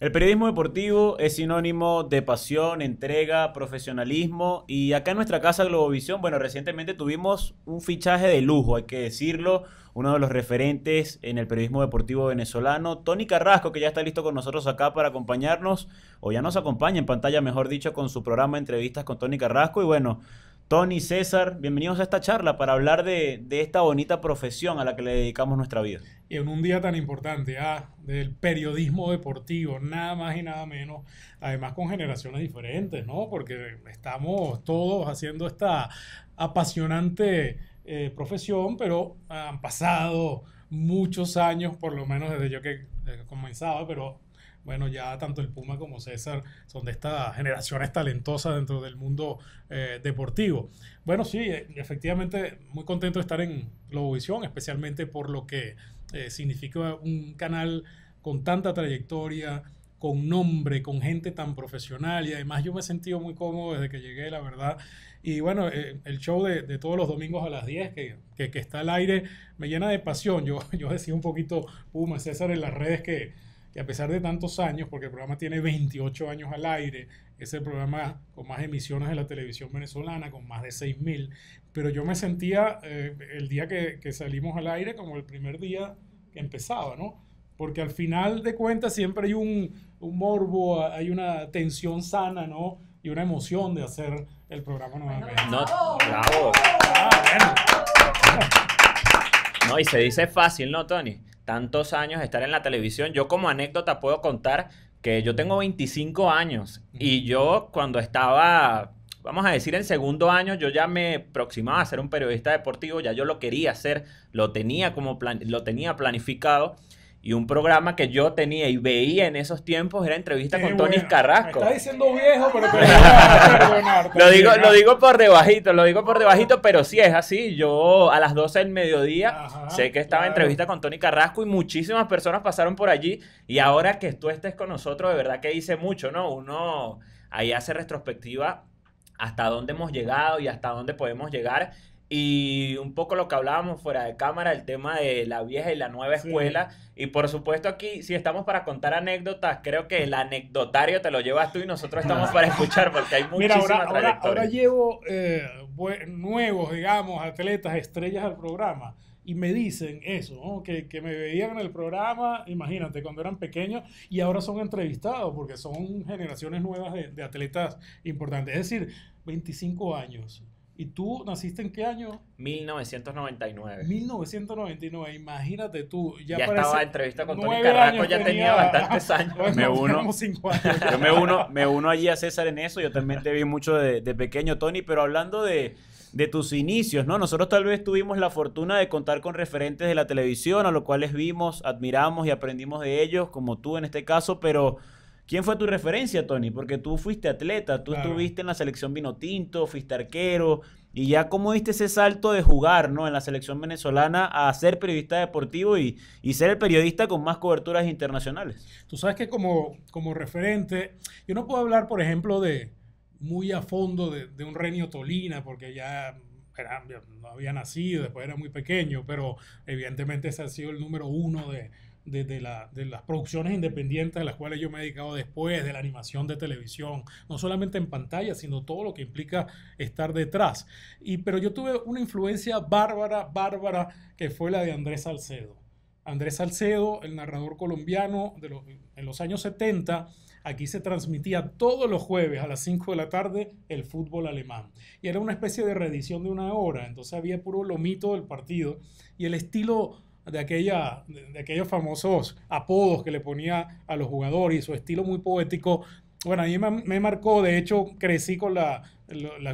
El periodismo deportivo es sinónimo de pasión, entrega, profesionalismo y acá en nuestra casa Globovisión, bueno, recientemente tuvimos un fichaje de lujo, hay que decirlo, uno de los referentes en el periodismo deportivo venezolano, Tony Carrasco, que ya está listo con nosotros acá para acompañarnos, o ya nos acompaña en pantalla, mejor dicho, con su programa Entrevistas con Tony Carrasco y bueno, Tony, César, bienvenidos a esta charla para hablar de, esta bonita profesión a la que le dedicamos nuestra vida en un día tan importante ah, del periodismo deportivo, nada más y nada menos, además con generaciones diferentes, ¿no? Porque estamos todos haciendo esta apasionante eh, profesión, pero han pasado muchos años, por lo menos desde yo que eh, comenzaba, pero bueno, ya tanto el Puma como César son de estas generaciones talentosas dentro del mundo eh, deportivo. Bueno, sí, efectivamente, muy contento de estar en Globovisión, especialmente por lo que eh, significa un canal con tanta trayectoria, con nombre, con gente tan profesional y además yo me he sentido muy cómodo desde que llegué, la verdad. Y bueno, eh, el show de, todos los domingos a las 10 que, que, está al aire me llena de pasión. Yo, yo decía un poquito, Puma, César, en las redes que, que a pesar de tantos años, porque el programa tiene 28 años al aire, es el programa con más emisiones de la televisión venezolana, con más de 6.000, pero yo me sentía eh, el día que, que, salimos al aire como el primer día que empezaba, ¿no? Porque al final de cuentas siempre hay un, un morbo, hay una tensión sana, ¿no? Y una emoción de hacer el programa nuevamente. No, ah, bravo. No, y se dice fácil, ¿no, Tony? Tantos años estar en la televisión. Yo como anécdota puedo contar yo tengo 25 años y yo cuando estaba, vamos a decir, en segundo año, yo ya me aproximaba a ser un periodista deportivo, ya yo lo quería hacer, lo tenía como plan, lo tenía planificado. Y un programa que yo tenía y veía en esos tiempos era entrevista con Tony Carrasco. diciendo viejo, pero lo, digo, lo digo por debajito, lo digo por debajito, pero sí es así. Yo a las 12 del mediodía sé que estaba entrevista con Tony Carrasco y muchísimas personas pasaron por allí. Y ahora que tú estés con nosotros, de verdad que dice mucho, ¿no? Uno ahí hace retrospectiva hasta dónde hemos llegado y hasta dónde podemos llegar y un poco lo que hablábamos fuera de cámara, el tema de la vieja y la nueva escuela. Y por supuesto aquí, si estamos para contar anécdotas, creo que el anecdotario te lo llevas tú y nosotros estamos para escuchar porque hay muchísimas Mira, ahora, llevo eh, nuevos, digamos, atletas, estrellas al programa y me dicen eso, que, me veían en el programa, imagínate, cuando eran pequeños y ahora son entrevistados porque son generaciones nuevas de, de atletas importantes. Es decir, 25 años ¿Y tú naciste en qué año? 1999. 1999, imagínate tú. Ya, estaba estaba entrevista con Tony Carrasco, ya tenía, bastantes años. me uno, yo me uno, allí a César en eso, yo también te vi mucho de, pequeño, Tony, pero hablando de, tus inicios, ¿no? Nosotros tal vez tuvimos la fortuna de contar con referentes de la televisión, a los cuales vimos, admiramos y aprendimos de ellos, como tú en este caso, pero ¿Quién fue tu referencia, Tony? Porque tú fuiste atleta, tú estuviste en la selección Vinotinto, fuiste arquero, y ya cómo viste ese salto de jugar, ¿no? En la selección venezolana a ser periodista deportivo y, ser el periodista con más coberturas internacionales. Tú sabes que como, como referente, yo no puedo hablar, por ejemplo, de muy a fondo de, un Renio Tolina, porque ya no había nacido, después era muy pequeño, pero evidentemente ese ha sido el número uno de de, las producciones independientes a las cuales yo me he dedicado después, de la animación de televisión, no solamente en pantalla, sino todo lo que implica estar detrás. Y, pero yo tuve una influencia bárbara, bárbara, que fue la de Andrés Salcedo. Andrés Salcedo, el narrador colombiano de los, en los años 70, aquí se transmitía todos los jueves a las 5 de la tarde el fútbol alemán. Y era una especie de reedición de una hora, entonces había puro lomito del partido y el estilo de, aquella, de aquellos famosos apodos que le ponía a los jugadores y su estilo muy poético. Bueno, a mí me, marcó, de hecho crecí con las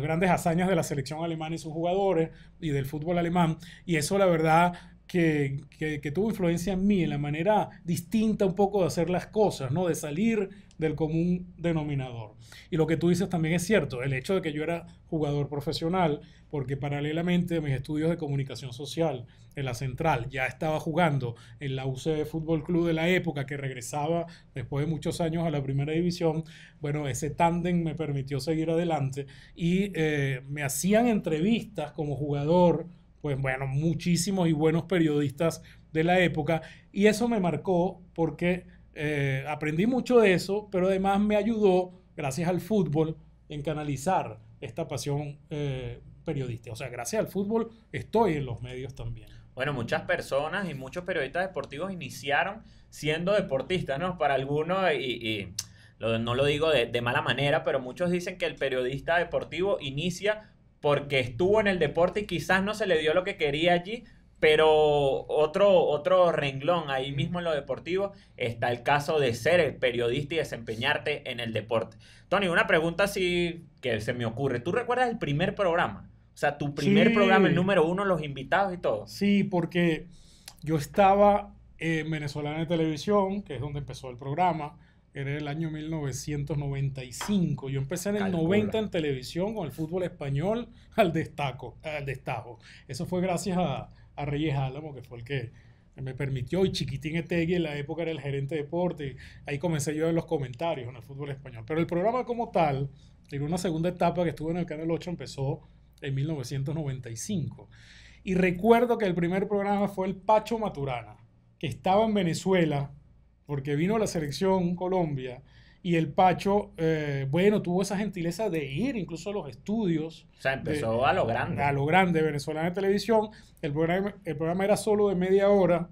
grandes hazañas de la selección alemana y sus jugadores y del fútbol alemán, y eso la verdad que, que, tuvo influencia en mí, en la manera distinta un poco de hacer las cosas, ¿no? De salir del común denominador. Y lo que tú dices también es cierto, el hecho de que yo era jugador profesional, porque paralelamente a mis estudios de comunicación social en la central, ya estaba jugando en la UCB Fútbol Club de la época, que regresaba después de muchos años a la primera división, bueno, ese tándem me permitió seguir adelante y eh, me hacían entrevistas como jugador, pues bueno, muchísimos y buenos periodistas de la época, y eso me marcó porque eh, aprendí mucho de eso, pero además me ayudó, gracias al fútbol, en canalizar esta pasión eh, periodística. O sea, gracias al fútbol estoy en los medios también. Bueno, muchas personas y muchos periodistas deportivos iniciaron siendo deportistas, ¿no? Para algunos, y, no lo digo de, de mala manera, pero muchos dicen que el periodista deportivo inicia porque estuvo en el deporte y quizás no se le dio lo que quería allí, pero otro, otro renglón ahí mismo en lo deportivo está el caso de ser el periodista y desempeñarte en el deporte. Tony, una pregunta así que se me ocurre. ¿Tú recuerdas el primer programa? O sea, tu primer programa, el número uno, los invitados y todo. Sí, porque yo estaba eh, en Venezolana de Televisión, que es donde empezó el programa. Era el año 1995. Yo empecé en el 90 en televisión con el fútbol español al destaco, al destajo. Eso fue gracias a a Reyes Álamo, que fue el que me permitió, y Chiquitín Etegui en la época era el gerente de deporte, ahí comencé yo en los comentarios en el fútbol español. Pero el programa como tal, en una segunda etapa que estuvo en el Canal 8, empezó en 1995. Y recuerdo que el primer programa fue el Pacho Maturana, que estaba en Venezuela, porque vino la selección Colombia, y el Pacho, eh, bueno, tuvo esa gentileza de ir incluso a los estudios. O sea, empezó a lo grande. A lo grande, venezolana de televisión. El programa, el programa era solo de media hora.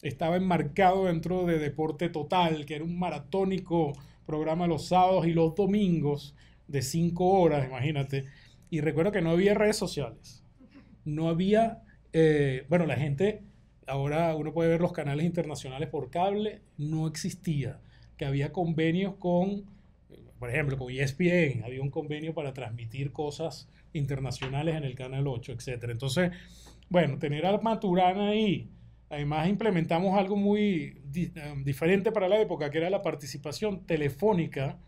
Estaba enmarcado dentro de Deporte Total, que era un maratónico programa los sábados y los domingos de cinco horas, imagínate. Y recuerdo que no había redes sociales. No había, eh, bueno, la gente, ahora uno puede ver los canales internacionales por cable, no existía había convenios con, por ejemplo, con ESPN, había un convenio para transmitir cosas internacionales en el Canal 8, etcétera, Entonces, bueno, tener a Maturana ahí, además implementamos algo muy um, diferente para la época, que era la participación telefónica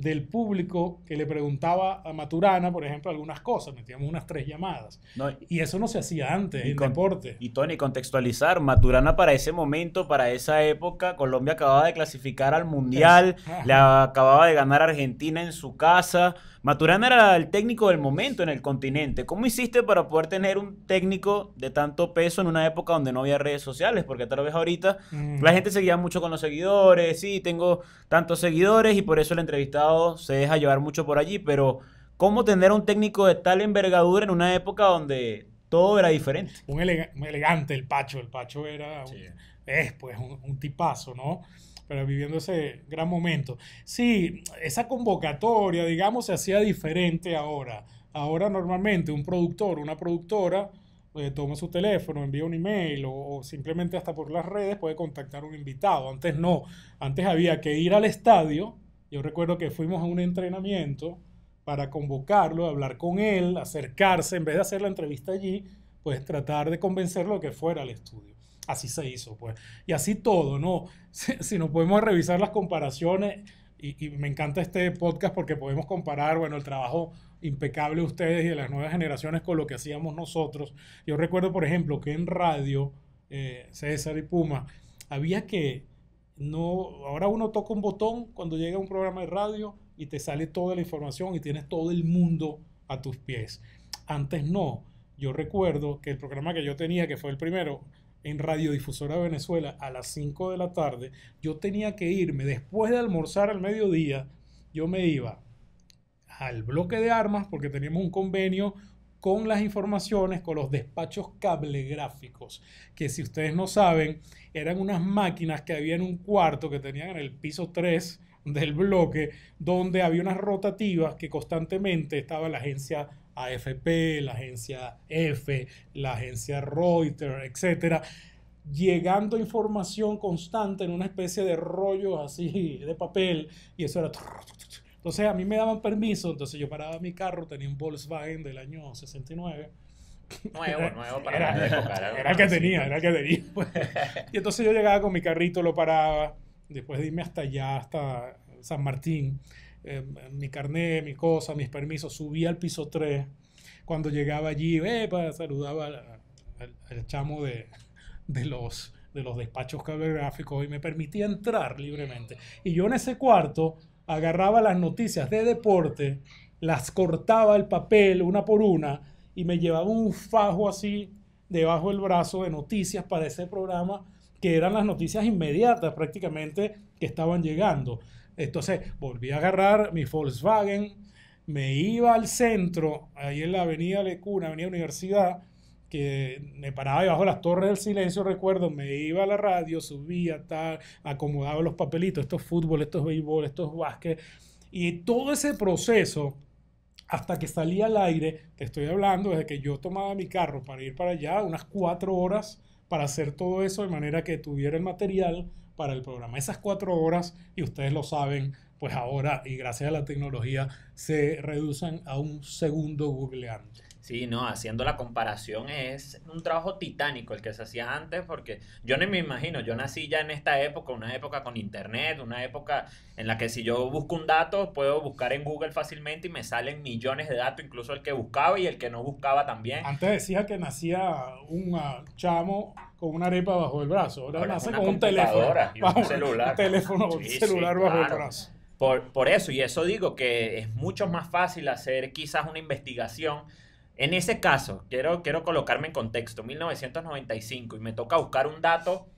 del público que le preguntaba a Maturana, por ejemplo, algunas cosas. Metíamos unas tres llamadas. y eso no se hacía antes en deporte. Y Tony, contextualizar, Maturana para ese momento, para esa época, Colombia acababa de clasificar al Mundial, le acababa de ganar Argentina en su casa. Maturana era el técnico del momento en el continente. ¿Cómo hiciste para poder tener un técnico de tanto peso en una época donde no había redes sociales? Porque tal vez ahorita mm. la gente seguía mucho con los seguidores, sí, tengo tantos seguidores y por eso el entrevistado se deja llevar mucho por allí, pero ¿cómo tener un técnico de tal envergadura en una época donde todo era diferente? Un, elegante el Pacho, el Pacho era, un pues, tipazo, ¿no? pero viviendo ese gran momento. Sí, esa convocatoria, digamos, se hacía diferente ahora. Ahora normalmente un productor, una productora, eh, toma su teléfono, envía un email o, simplemente hasta por las redes puede contactar a un invitado. Antes no, antes había que ir al estadio. Yo recuerdo que fuimos a un entrenamiento para convocarlo, hablar con él, acercarse, en vez de hacer la entrevista allí, pues tratar de convencerlo de que fuera al estudio así se hizo, pues. Y así todo, ¿no? Si, nos podemos revisar las comparaciones, y, me encanta este podcast porque podemos comparar, bueno, el trabajo impecable de ustedes y de las nuevas generaciones con lo que hacíamos nosotros. Yo recuerdo, por ejemplo, que en radio, eh, César y Puma, había que, no, ahora uno toca un botón cuando llega a un programa de radio y te sale toda la información y tienes todo el mundo a tus pies. Antes no. Yo recuerdo que el programa que yo tenía, que fue el primero, en Radiodifusora Venezuela a las 5 de la tarde, yo tenía que irme después de almorzar al mediodía, yo me iba al bloque de armas porque teníamos un convenio con las informaciones, con los despachos cablegráficos, que si ustedes no saben, eran unas máquinas que había en un cuarto que tenían en el piso 3 del bloque, donde había unas rotativas que constantemente estaba la agencia AFP, la agencia F, la agencia Reuters, etcétera, llegando información constante en una especie de rollo así de papel y eso era entonces a mí me daban permiso, entonces yo paraba mi carro, tenía un Volkswagen del año 69 Nuevo, nuevo para la Era, el que tenía, era el que tenía. Pues. Y entonces yo llegaba con mi carrito, lo paraba, después dime hasta allá, hasta San Martín, eh, mi carnet, mi cosa, mis permisos, subía al piso 3. Cuando llegaba allí, saludaba al, chamo de, los de los despachos cablegráficos y me permitía entrar libremente. Y yo en ese cuarto agarraba las noticias de deporte, las cortaba el papel una por una y me llevaba un fajo así debajo del brazo de noticias para ese programa que eran las noticias inmediatas prácticamente que estaban llegando. Entonces volví a agarrar mi Volkswagen, me iba al centro, ahí en la avenida Lecuna, avenida Universidad, que me paraba debajo de las torres del silencio, recuerdo, me iba a la radio, subía, tal, acomodaba los papelitos, estos fútbol, estos béisbol, estos básquet, y todo ese proceso, hasta que salía al aire, te estoy hablando, desde que yo tomaba mi carro para ir para allá, unas cuatro horas para hacer todo eso de manera que tuviera el material para el programa. Esas cuatro horas, y ustedes lo saben, pues ahora y gracias a la tecnología se reducen a un segundo googleando. Sí, no, haciendo la comparación es un trabajo titánico el que se hacía antes, porque yo no me imagino, yo nací ya en esta época, una época con internet, una época en la que si yo busco un dato, puedo buscar en Google fácilmente y me salen millones de datos, incluso el que buscaba y el que no buscaba también. Antes decía que nacía un ah, chamo con una arepa bajo el brazo, ahora, nace con un teléfono. un celular. teléfono, celular bajo el brazo. Por, por eso, y eso digo que es mucho más fácil hacer quizás una investigación en ese caso, quiero, quiero colocarme en contexto, 1995, y me toca buscar un dato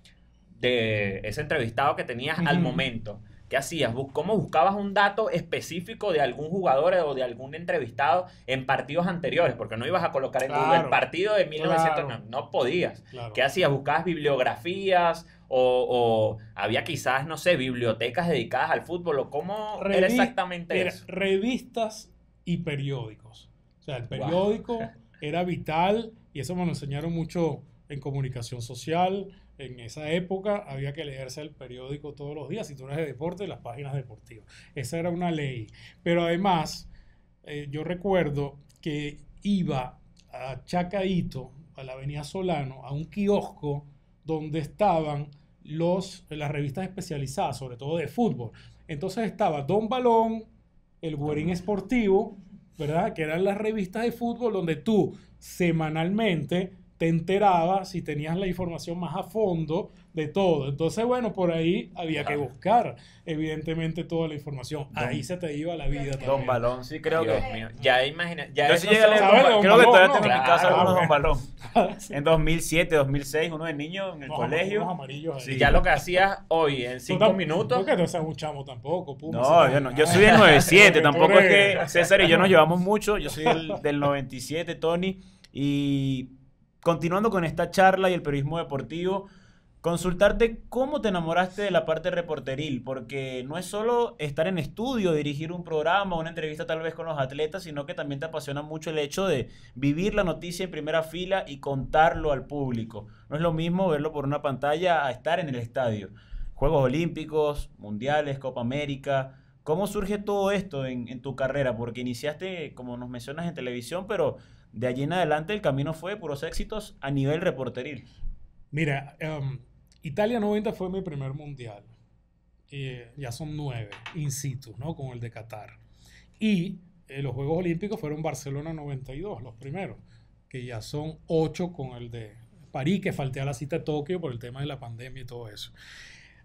de ese entrevistado que tenías al momento. ¿Qué hacías? ¿Cómo buscabas un dato específico de algún jugador o de algún entrevistado en partidos anteriores? Porque no ibas a colocar en el partido de 1995, no, podías. ¿Qué hacías? ¿Buscabas bibliografías o, había quizás, no sé, bibliotecas dedicadas al fútbol? ¿O ¿Cómo era exactamente eso? Revistas y periódicos. O sea, el periódico era vital y eso me lo enseñaron mucho en comunicación social. En esa época había que leerse el periódico todos los días, si tú eres de deporte, las páginas deportivas. Esa era una ley. Pero además, eh, yo recuerdo que iba a Chacaito, a la Avenida Solano, a un kiosco donde estaban los, las revistas especializadas, sobre todo de fútbol. Entonces estaba Don Balón, el Guerín Esportivo ¿verdad? Que eran las revistas de fútbol donde tú semanalmente te enterabas si tenías la información más a fondo de todo. Entonces, bueno, por ahí había que buscar, evidentemente, toda la información. ahí se te iba la vida. Don Balón, sí, creo que. Ya imagina. Ya Yo Creo que todavía en mi casa algunos Don Balón. En 2007, 2006, uno de niño en el colegio. Ya lo que hacías hoy, en cinco minutos. No que no tampoco, pum, yo soy del 97, tampoco es que César y yo nos llevamos mucho. Yo soy del, del 97, Tony. Y continuando con esta charla y el periodismo deportivo, consultarte cómo te enamoraste de la parte reporteril, porque no es solo estar en estudio, dirigir un programa, una entrevista tal vez con los atletas, sino que también te apasiona mucho el hecho de vivir la noticia en primera fila y contarlo al público. No es lo mismo verlo por una pantalla a estar en el estadio. Juegos Olímpicos, Mundiales, Copa América. ¿Cómo surge todo esto en, tu carrera? Porque iniciaste, como nos mencionas, en televisión, pero de allí en adelante el camino fue puros éxitos a nivel reporteril. Mira, em, Italia 90 fue mi primer mundial. Eh, ya son nueve, in situ, ¿no? Con el de Qatar. Y eh, los Juegos Olímpicos fueron Barcelona 92, los primeros, que ya son ocho con el de París, que falté a la cita de Tokio por el tema de la pandemia y todo eso.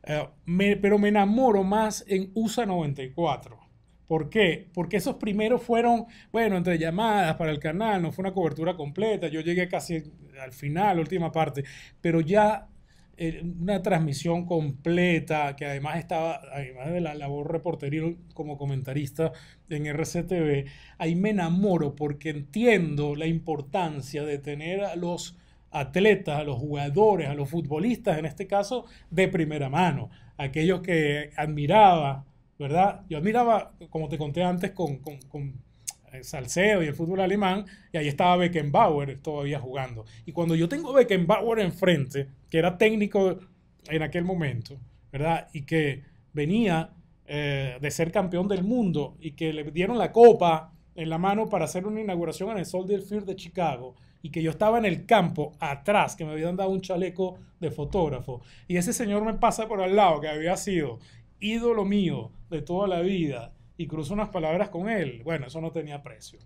Eh, pero me enamoro más en USA 94, ¿Por qué? Porque esos primeros fueron, bueno, entre llamadas para el canal, no fue una cobertura completa, yo llegué casi al final, última parte, pero ya eh, una transmisión completa, que además estaba, además de la labor reportería como comentarista en RCTV, ahí me enamoro porque entiendo la importancia de tener a los atletas, a los jugadores, a los futbolistas, en este caso, de primera mano, aquellos que admiraba ¿verdad? Yo admiraba, como te conté antes, con, eh, Salcedo y el fútbol alemán, y ahí estaba Beckenbauer todavía jugando. Y cuando yo tengo Beckenbauer enfrente, que era técnico en aquel momento, ¿verdad? Y que venía eh, de ser campeón del mundo y que le dieron la copa en la mano para hacer una inauguración en el Soldier Field de Chicago y que yo estaba en el campo atrás, que me habían dado un chaleco de fotógrafo, y ese señor me pasa por al lado, que había sido ídolo mío de toda la vida y cruzo unas palabras con él, bueno, eso no tenía precio.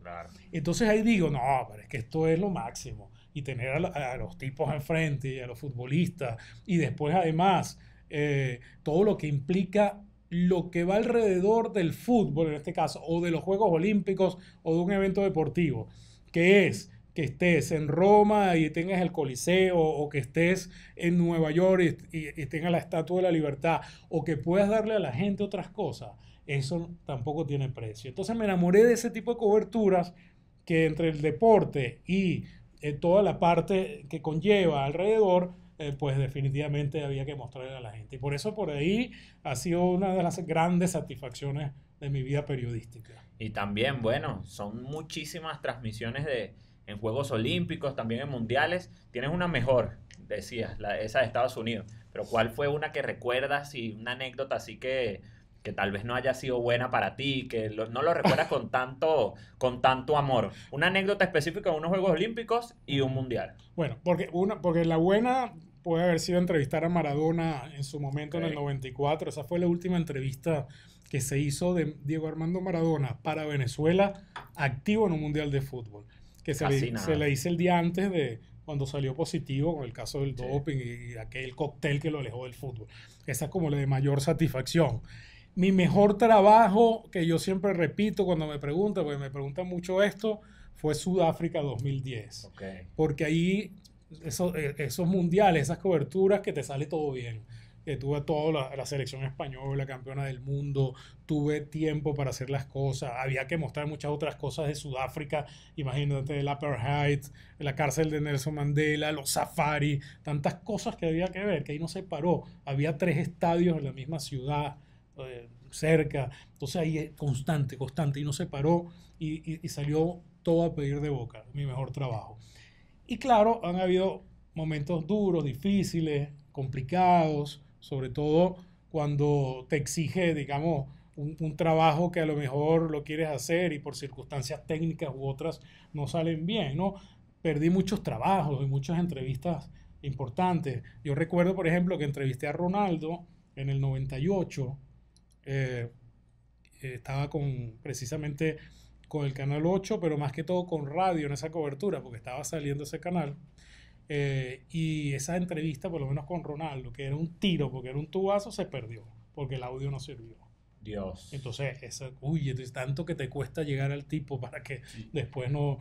Entonces ahí digo, no, pero es que esto es lo máximo. Y tener a, los tipos enfrente y a los futbolistas y después además eh, todo lo que implica lo que va alrededor del fútbol en este caso, o de los Juegos Olímpicos o de un evento deportivo, que es que estés en Roma y tengas el Coliseo, o que estés en Nueva York y, tengas la Estatua de la Libertad, o que puedas darle a la gente otras cosas, eso tampoco tiene precio. Entonces me enamoré de ese tipo de coberturas que entre el deporte y eh, toda la parte que conlleva alrededor, eh, pues definitivamente había que mostrarle a la gente. Y por eso por ahí ha sido una de las grandes satisfacciones de mi vida periodística. Y también, bueno, son muchísimas transmisiones de, en Juegos Olímpicos, también en Mundiales. Tienes una mejor, decías, la, esa de Estados Unidos. Pero ¿cuál fue una que recuerdas y una anécdota así que, que tal vez no haya sido buena para ti, que no lo recuerdas con tanto, con tanto amor? Una anécdota específica de unos Juegos Olímpicos y un Mundial. Bueno, porque, una, porque la buena puede haber sido entrevistar a Maradona en su momento en el 94. Esa fue la última entrevista que se hizo de Diego Armando Maradona para Venezuela activo en un Mundial de Fútbol se, le, se hizo el día antes de cuando salió positivo con el caso del doping y aquel cóctel que lo alejó del fútbol. Esa es como la de mayor satisfacción. Mi mejor trabajo, que yo siempre repito cuando me preguntan, porque me preguntan mucho esto, fue Sudáfrica 2010. Porque ahí, eh, esos mundiales, esas coberturas, que te sale todo bien que tuve toda la, selección española, campeona del mundo, tuve tiempo para hacer las cosas, había que mostrar muchas otras cosas de Sudáfrica, imagínate el Upper Heights, la cárcel de Nelson Mandela, los safaris, tantas cosas que había que ver, que ahí no se paró, había tres estadios en la misma ciudad eh, cerca, entonces ahí es eh, constante, constante, y no se paró y salió todo a pedir de boca, mi mejor trabajo. Y claro, han habido momentos duros, difíciles, complicados, sobre todo cuando te exige, digamos, un, trabajo que a lo mejor lo quieres hacer y por circunstancias técnicas u otras no salen bien, ¿no? Perdí muchos trabajos y muchas entrevistas importantes. Yo recuerdo, por ejemplo, que entrevisté a Ronaldo en el 98, eh, estaba con precisamente con el canal 8, pero más que todo con radio en esa cobertura, porque estaba saliendo ese canal. Eh, y esa entrevista, por lo menos con Ronaldo, que era un tiro, porque era un tubazo, se perdió, porque el audio no sirvió. Dios. Entonces, uy, entonces, tanto que te cuesta llegar al tipo para que después no,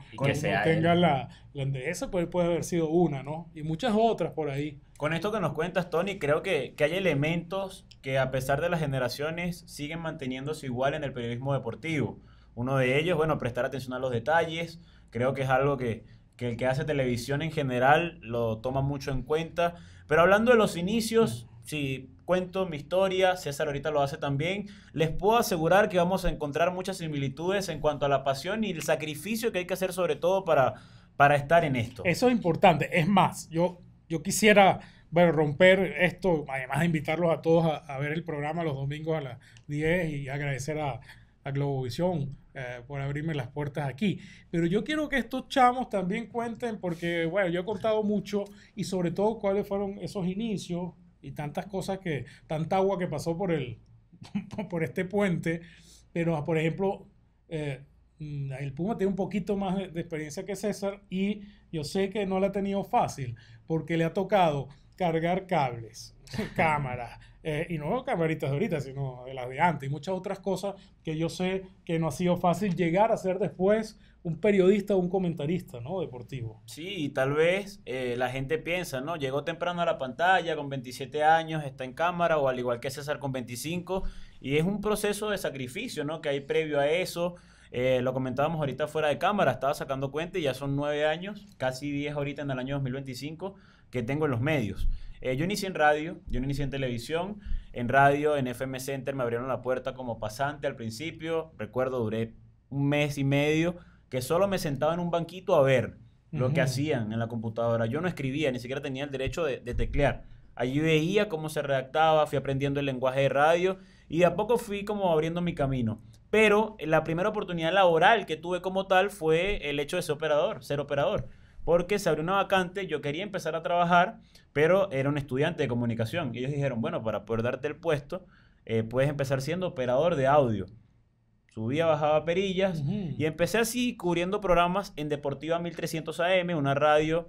tenga la, la de eso puede, puede, haber sido una, ¿no? Y muchas otras por ahí. Con esto que nos cuentas, Tony, creo que, que hay elementos que a pesar de las generaciones siguen manteniéndose igual en el periodismo deportivo. Uno de ellos, bueno, prestar atención a los detalles, creo que es algo que, que el que hace televisión en general lo toma mucho en cuenta. Pero hablando de los inicios, mm. si cuento mi historia, César ahorita lo hace también, les puedo asegurar que vamos a encontrar muchas similitudes en cuanto a la pasión y el sacrificio que hay que hacer sobre todo para, para estar en esto. Eso es importante. Es más, yo, yo quisiera romper esto, además de invitarlos a todos a, ver el programa los domingos a las 10 y agradecer a, a Globovisión eh, por abrirme las puertas aquí. Pero yo quiero que estos chamos también cuenten, porque, bueno, yo he contado mucho y sobre todo cuáles fueron esos inicios y tantas cosas que, tanta agua que pasó por el, por este puente. Pero, por ejemplo, eh, mm, el Puma tiene un poquito más de experiencia que César y yo sé que no la ha tenido fácil, porque le ha tocado cargar cables, cámaras, eh, y no camaritas de ahorita, sino de las de antes, y muchas otras cosas que yo sé que no ha sido fácil llegar a ser después un periodista o un comentarista, ¿no? Deportivo. Sí, y tal vez eh, la gente piensa, ¿no? Llegó temprano a la pantalla, con 27 años, está en cámara, o al igual que César con 25, y es un proceso de sacrificio, ¿no? Que hay previo a eso. Eh, lo comentábamos ahorita fuera de cámara, estaba sacando cuenta y ya son nueve años, casi 10 ahorita en el año 2025 que tengo en los medios. Eh, yo inicié en radio, yo no inicié en televisión, en radio, en FM Center me abrieron la puerta como pasante al principio, recuerdo duré un mes y medio que solo me sentaba en un banquito a ver lo que hacían en la computadora. Yo no escribía, ni siquiera tenía el derecho de, teclear. Allí veía cómo se redactaba, fui aprendiendo el lenguaje de radio y de a poco fui como abriendo mi camino. Pero la primera oportunidad laboral que tuve como tal fue el hecho de ser operador, ser operador porque se abrió una vacante, yo quería empezar a trabajar, pero era un estudiante de comunicación. Y ellos dijeron, bueno, para poder darte el puesto, eh, puedes empezar siendo operador de audio. Subía, bajaba perillas y empecé así cubriendo programas en Deportiva 1300 AM, una radio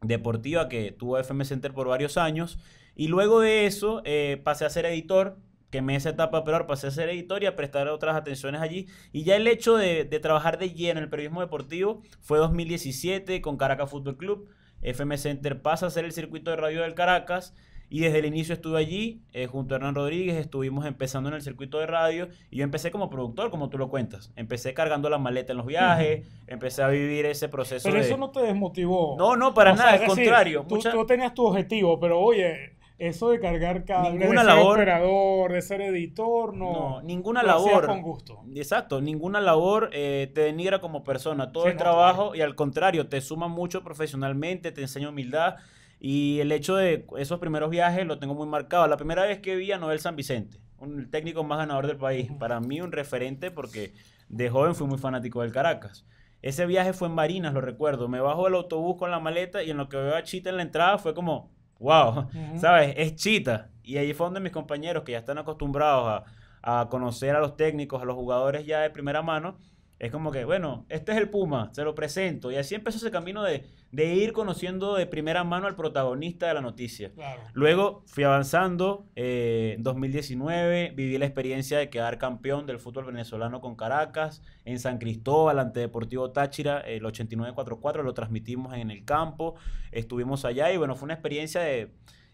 deportiva que tuvo FM Center por varios años. Y luego de eso eh, pasé a ser editor quemé esa etapa, pero ahora pasé a ser editor y a prestar otras atenciones allí. Y ya el hecho de, trabajar de lleno en el periodismo deportivo fue 2017 con Caracas Fútbol Club. FM Center pasa a ser el circuito de radio del Caracas. Y desde el inicio estuve allí, eh, junto a Hernán Rodríguez, estuvimos empezando en el circuito de radio y yo empecé como productor, como tú lo cuentas. Empecé cargando la maleta en los viajes, empecé a vivir ese proceso. Pero eso no te desmotivó. No, no, para nada, al contrario. mucha... tú, tenías tu objetivo, pero oye, eso de cargar cada vez, de ser de ser editor, no. ninguna labor. con gusto. Exacto, ninguna labor eh, te denigra como persona. Todo el trabajo, y al contrario, te suma mucho profesionalmente, te enseña humildad. Y el hecho de esos primeros viajes lo tengo muy marcado. La primera vez que vi a Noel San Vicente, un, técnico más ganador del país, para mí un referente porque de joven fui muy fanático del Caracas. Ese viaje fue en Marinas, lo recuerdo. Me bajo del autobús con la maleta y en lo que veo a Chita en la entrada fue como, wow, ¿sabes? Es chita. Y ahí fue donde mis compañeros que ya están acostumbrados a conocer a los técnicos, a los jugadores ya de primera mano, es como que, bueno, este es el Puma, se lo presento. Y así empezó ese camino de, ir conociendo de primera mano al protagonista de la noticia. Luego fui avanzando. Eh, en 2019 viví la experiencia de quedar campeón del fútbol venezolano con Caracas. En San Cristóbal, ante Deportivo Táchira, el 89-44, lo transmitimos en el campo. Estuvimos allá y bueno, fue una experiencia de,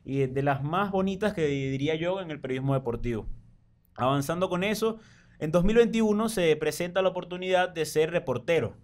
de las más bonitas que diría yo en el periodismo deportivo. Avanzando con eso, en 2021 se presenta la oportunidad de ser reportero.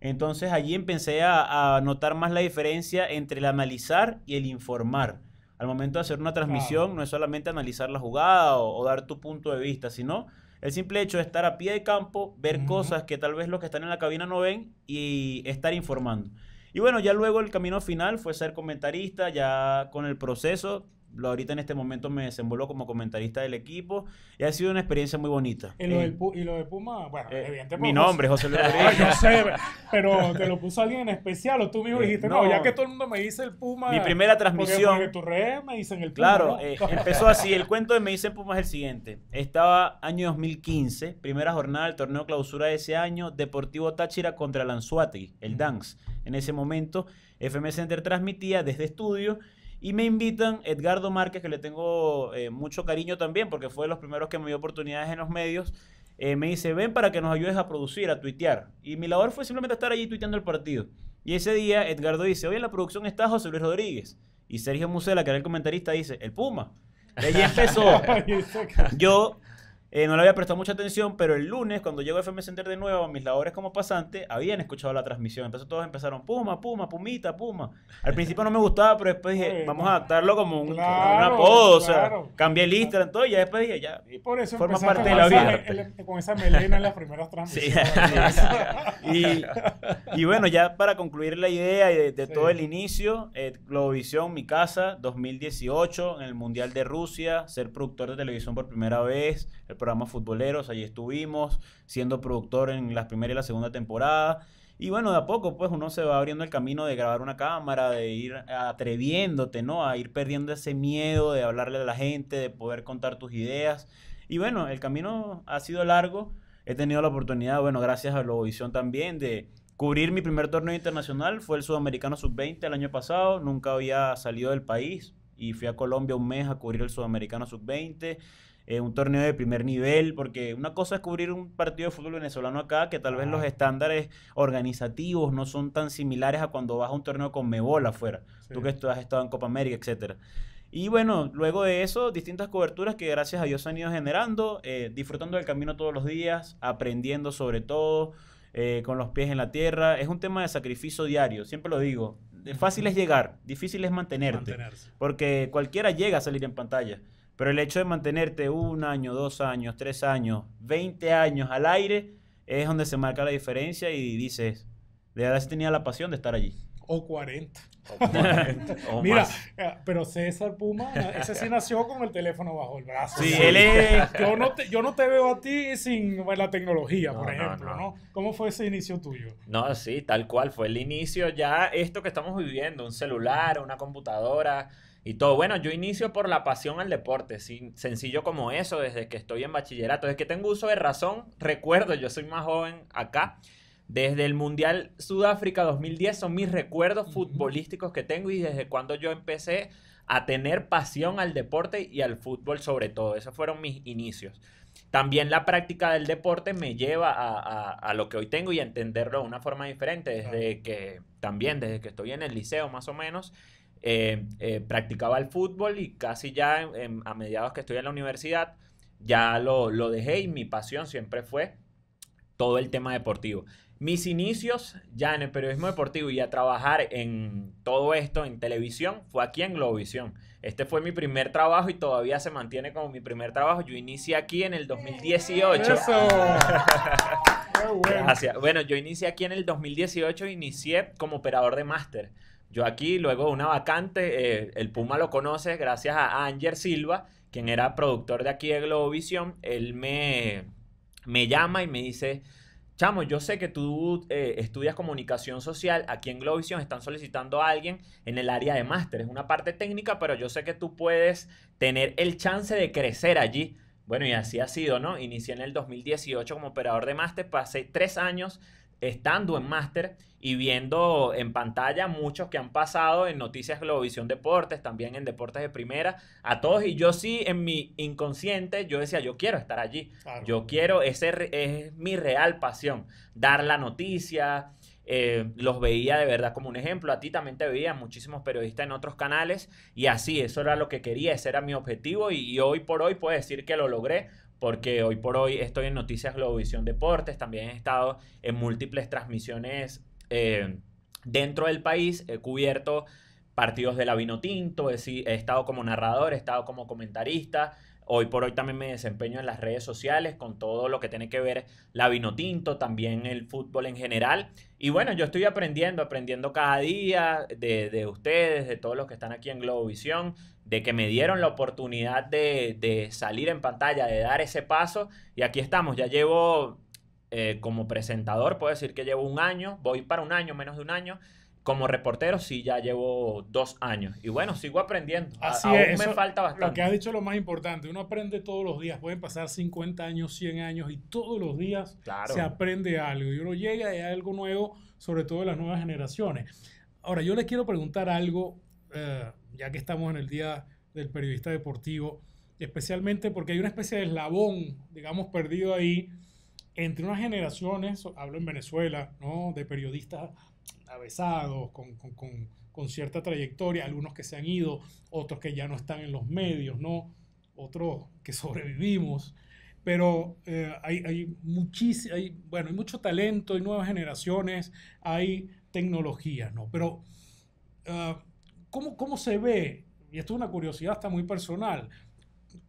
Entonces allí empecé a, notar más la diferencia entre el analizar y el informar. Al momento de hacer una transmisión no es solamente analizar la jugada o, dar tu punto de vista, sino el simple hecho de estar a pie de campo, ver cosas que tal vez los que están en la cabina no ven y estar informando. Y bueno, ya luego el camino final fue ser comentarista, ya con el proceso ahorita en este momento me desenvuelvo como comentarista del equipo y ha sido una experiencia muy bonita. ¿Y lo, eh, de Puma? Bueno, eh, evidentemente. Mi pues, nombre es José Luis yo sé, pero te lo puso alguien en especial o tú mismo eh, dijiste, no, ya que todo el mundo me dice el Puma. Mi primera transmisión. Porque, me dicen el Puma. Claro, empezó así. El cuento de Me dicen Puma es el siguiente. Estaba año 2015, primera jornada del torneo clausura de ese año, Deportivo Táchira contra Lanzuati, el Dance. En ese momento, FM Center transmitía desde estudio y me invitan Edgardo Márquez, que le tengo eh, mucho cariño también, porque fue de los primeros que me dio oportunidades en los medios. Eh, me dice, ven para que nos ayudes a producir, a tuitear. Y mi labor fue simplemente estar allí tuiteando el partido. Y ese día Edgardo dice, hoy en la producción está José Luis Rodríguez. Y Sergio Musela, que era el comentarista, dice, el Puma. De allí empezó. yo eh, no le había prestado mucha atención, pero el lunes, cuando llegó FM Center de nuevo, a mis labores como pasante, habían escuchado la transmisión. Entonces todos empezaron, Puma, Puma, Pumita, Puma. Al principio no me gustaba, pero después dije, vamos a adaptarlo como un, claro, cambié el Instagram, todo, y ya después dije, ya. Y por eso forma parte de la vida. con esa melena en las primeras transmisiones. y, y, bueno, ya para concluir la idea de, de todo el inicio, eh, Globovisión, mi casa, 2018, en el Mundial de Rusia, ser productor de televisión por primera vez, programas futboleros, allí estuvimos, siendo productor en la primera y la segunda temporada. Y bueno, de a poco, pues uno se va abriendo el camino de grabar una cámara, de ir atreviéndote, ¿no? A ir perdiendo ese miedo de hablarle a la gente, de poder contar tus ideas. Y bueno, el camino ha sido largo. He tenido la oportunidad, bueno, gracias a la Globovisión también, de cubrir mi primer torneo internacional. Fue el Sudamericano Sub-20 el año pasado. Nunca había salido del país y fui a Colombia un mes a cubrir el Sudamericano Sub-20. Eh, un torneo de primer nivel, porque una cosa es cubrir un partido de fútbol venezolano acá, que tal vez los estándares organizativos no son tan similares a cuando vas a un torneo con Mebol afuera, tú que has estado en Copa América, etcétera. Y bueno, luego de eso, distintas coberturas que gracias a Dios han ido generando, eh, disfrutando del camino todos los días, aprendiendo sobre todo, eh, con los pies en la tierra. Es un tema de sacrificio diario, siempre lo digo. Fácil es llegar, difícil es mantenerte. Porque cualquiera llega a salir en pantalla. Pero el hecho de mantenerte un año, dos años, tres años, veinte años al aire es donde se marca la diferencia y dices, de verdad tenía la pasión de estar allí. O cuarenta. Mira, eh, pero César Puma, ese sí nació con el teléfono bajo el brazo. Sí, Yo no, te, yo no te veo a ti sin pues, la tecnología, por ejemplo, no, ¿Cómo fue ese inicio tuyo? No, sí, tal cual. Fue el inicio ya, esto que estamos viviendo, un celular, una computadora y todo. Bueno, yo inicio por la pasión al deporte, sencillo como eso, desde que estoy en bachillerato, es que tengo uso de razón, recuerdo, yo soy más joven acá. Desde el Mundial Sudáfrica 2010 son mis recuerdos futbolísticos que tengo y desde cuando yo empecé a tener pasión al deporte y al fútbol sobre todo. Esos fueron mis inicios. También la práctica del deporte me lleva a, lo que hoy tengo y a entenderlo de una forma diferente, desde que también, desde que estoy en el liceo más o menos, eh, eh, practicaba el fútbol y casi ya a mediados que estoy en la universidad ya lo, lo dejé y mi pasión siempre fue todo el tema deportivo. Mis inicios ya en el periodismo deportivo y a trabajar en todo esto en televisión fue aquí en Globovisión. Este fue mi primer trabajo y todavía se mantiene como mi primer trabajo. Yo inicié aquí en el 2018. Bueno, yo inicié aquí en el 2018, inicié como operador de máster. Yo aquí, luego una vacante, eh, el Puma lo conoce gracias a Ángel Silva, quien era productor de aquí de Globovisión. Él me, me llama y me dice, chamo, yo sé que tú eh, estudias comunicación social, aquí en Globovisión están solicitando a alguien en el área de máster, es una parte técnica, pero yo sé que tú puedes tener el chance de crecer allí. Bueno, y así ha sido, ¿no? Inicié en el 2018 como operador de máster, pasé tres años estando en máster y viendo en pantalla muchos que han pasado en Noticias Globovisión Deportes, también en Deportes de Primera, a todos. Y yo sí, en mi inconsciente, yo decía, yo quiero estar allí. Yo quiero, ese es mi real pasión, dar la noticia. Eh, los veía de verdad como un ejemplo. A ti también te veía muchísimos periodistas en otros canales y así, eso era lo que quería, ese era mi objetivo y hoy por hoy puedo decir que lo logré porque hoy por hoy estoy en Noticias Globovisión Deportes, también he estado en múltiples transmisiones eh, dentro del país, he cubierto partidos de la Tinto, he, estado como narrador, he estado como comentarista, Hoy por hoy también me desempeño en las redes sociales con todo lo que tiene que ver la vino tinto, también el fútbol en general. Y bueno, yo estoy aprendiendo, aprendiendo cada día de, de ustedes, de todos los que están aquí en Globovisión de que me dieron la oportunidad de, salir en pantalla, de dar ese paso. Y aquí estamos, ya llevo eh, como presentador, puedo decir que llevo un año, voy para un año, menos de un año. Como reportero sí ya llevo dos años. Y bueno, sigo aprendiendo. Así es. Aún me falta bastante. Lo que has dicho lo más importante. Uno aprende todos los días. Pueden pasar 50 años, 100 años y todos los días se aprende algo. Y uno llega y hay algo nuevo, sobre todo en las nuevas generaciones. Ahora, yo les quiero preguntar algo. Eh, ya que estamos en el Día del Periodista Deportivo, especialmente porque hay una especie de eslabón, digamos, perdido ahí entre unas generaciones, hablo en Venezuela, ¿no? de periodistas avesados, con, cierta trayectoria, algunos que se han ido, otros que ya no están en los medios, ¿no? otros que sobrevivimos, pero eh, hay, hay, bueno, hay mucho talento, hay nuevas generaciones, hay tecnología, ¿no? pero ah, ¿cómo, cómo se ve? Y esto es una curiosidad hasta muy personal.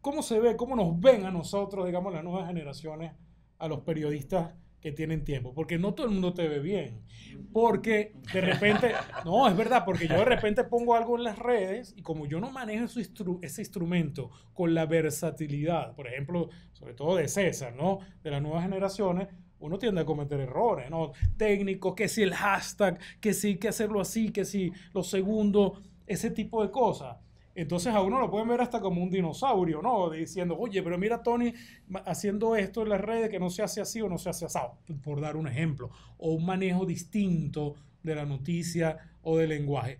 ¿Cómo se ve, cómo nos ven a nosotros, digamos, las nuevas generaciones, a los periodistas que tienen tiempo? Porque no todo el mundo te ve bien. Porque de repente, no, es verdad, porque yo de repente pongo algo en las redes y como yo no manejo ese, ese instrumento con la versatilidad, por ejemplo, sobre todo de César, ¿no? De las nuevas generaciones, uno tiende a cometer errores, ¿no? Técnicos, que si el hashtag, que si hay que hacerlo así, que si lo segundo, ese tipo de cosas. Entonces a uno lo pueden ver hasta como un dinosaurio, ¿no? Diciendo, oye, pero mira Tony haciendo esto en las redes que no se hace así o no se hace asado, por dar un ejemplo, o un manejo distinto de la noticia o del lenguaje.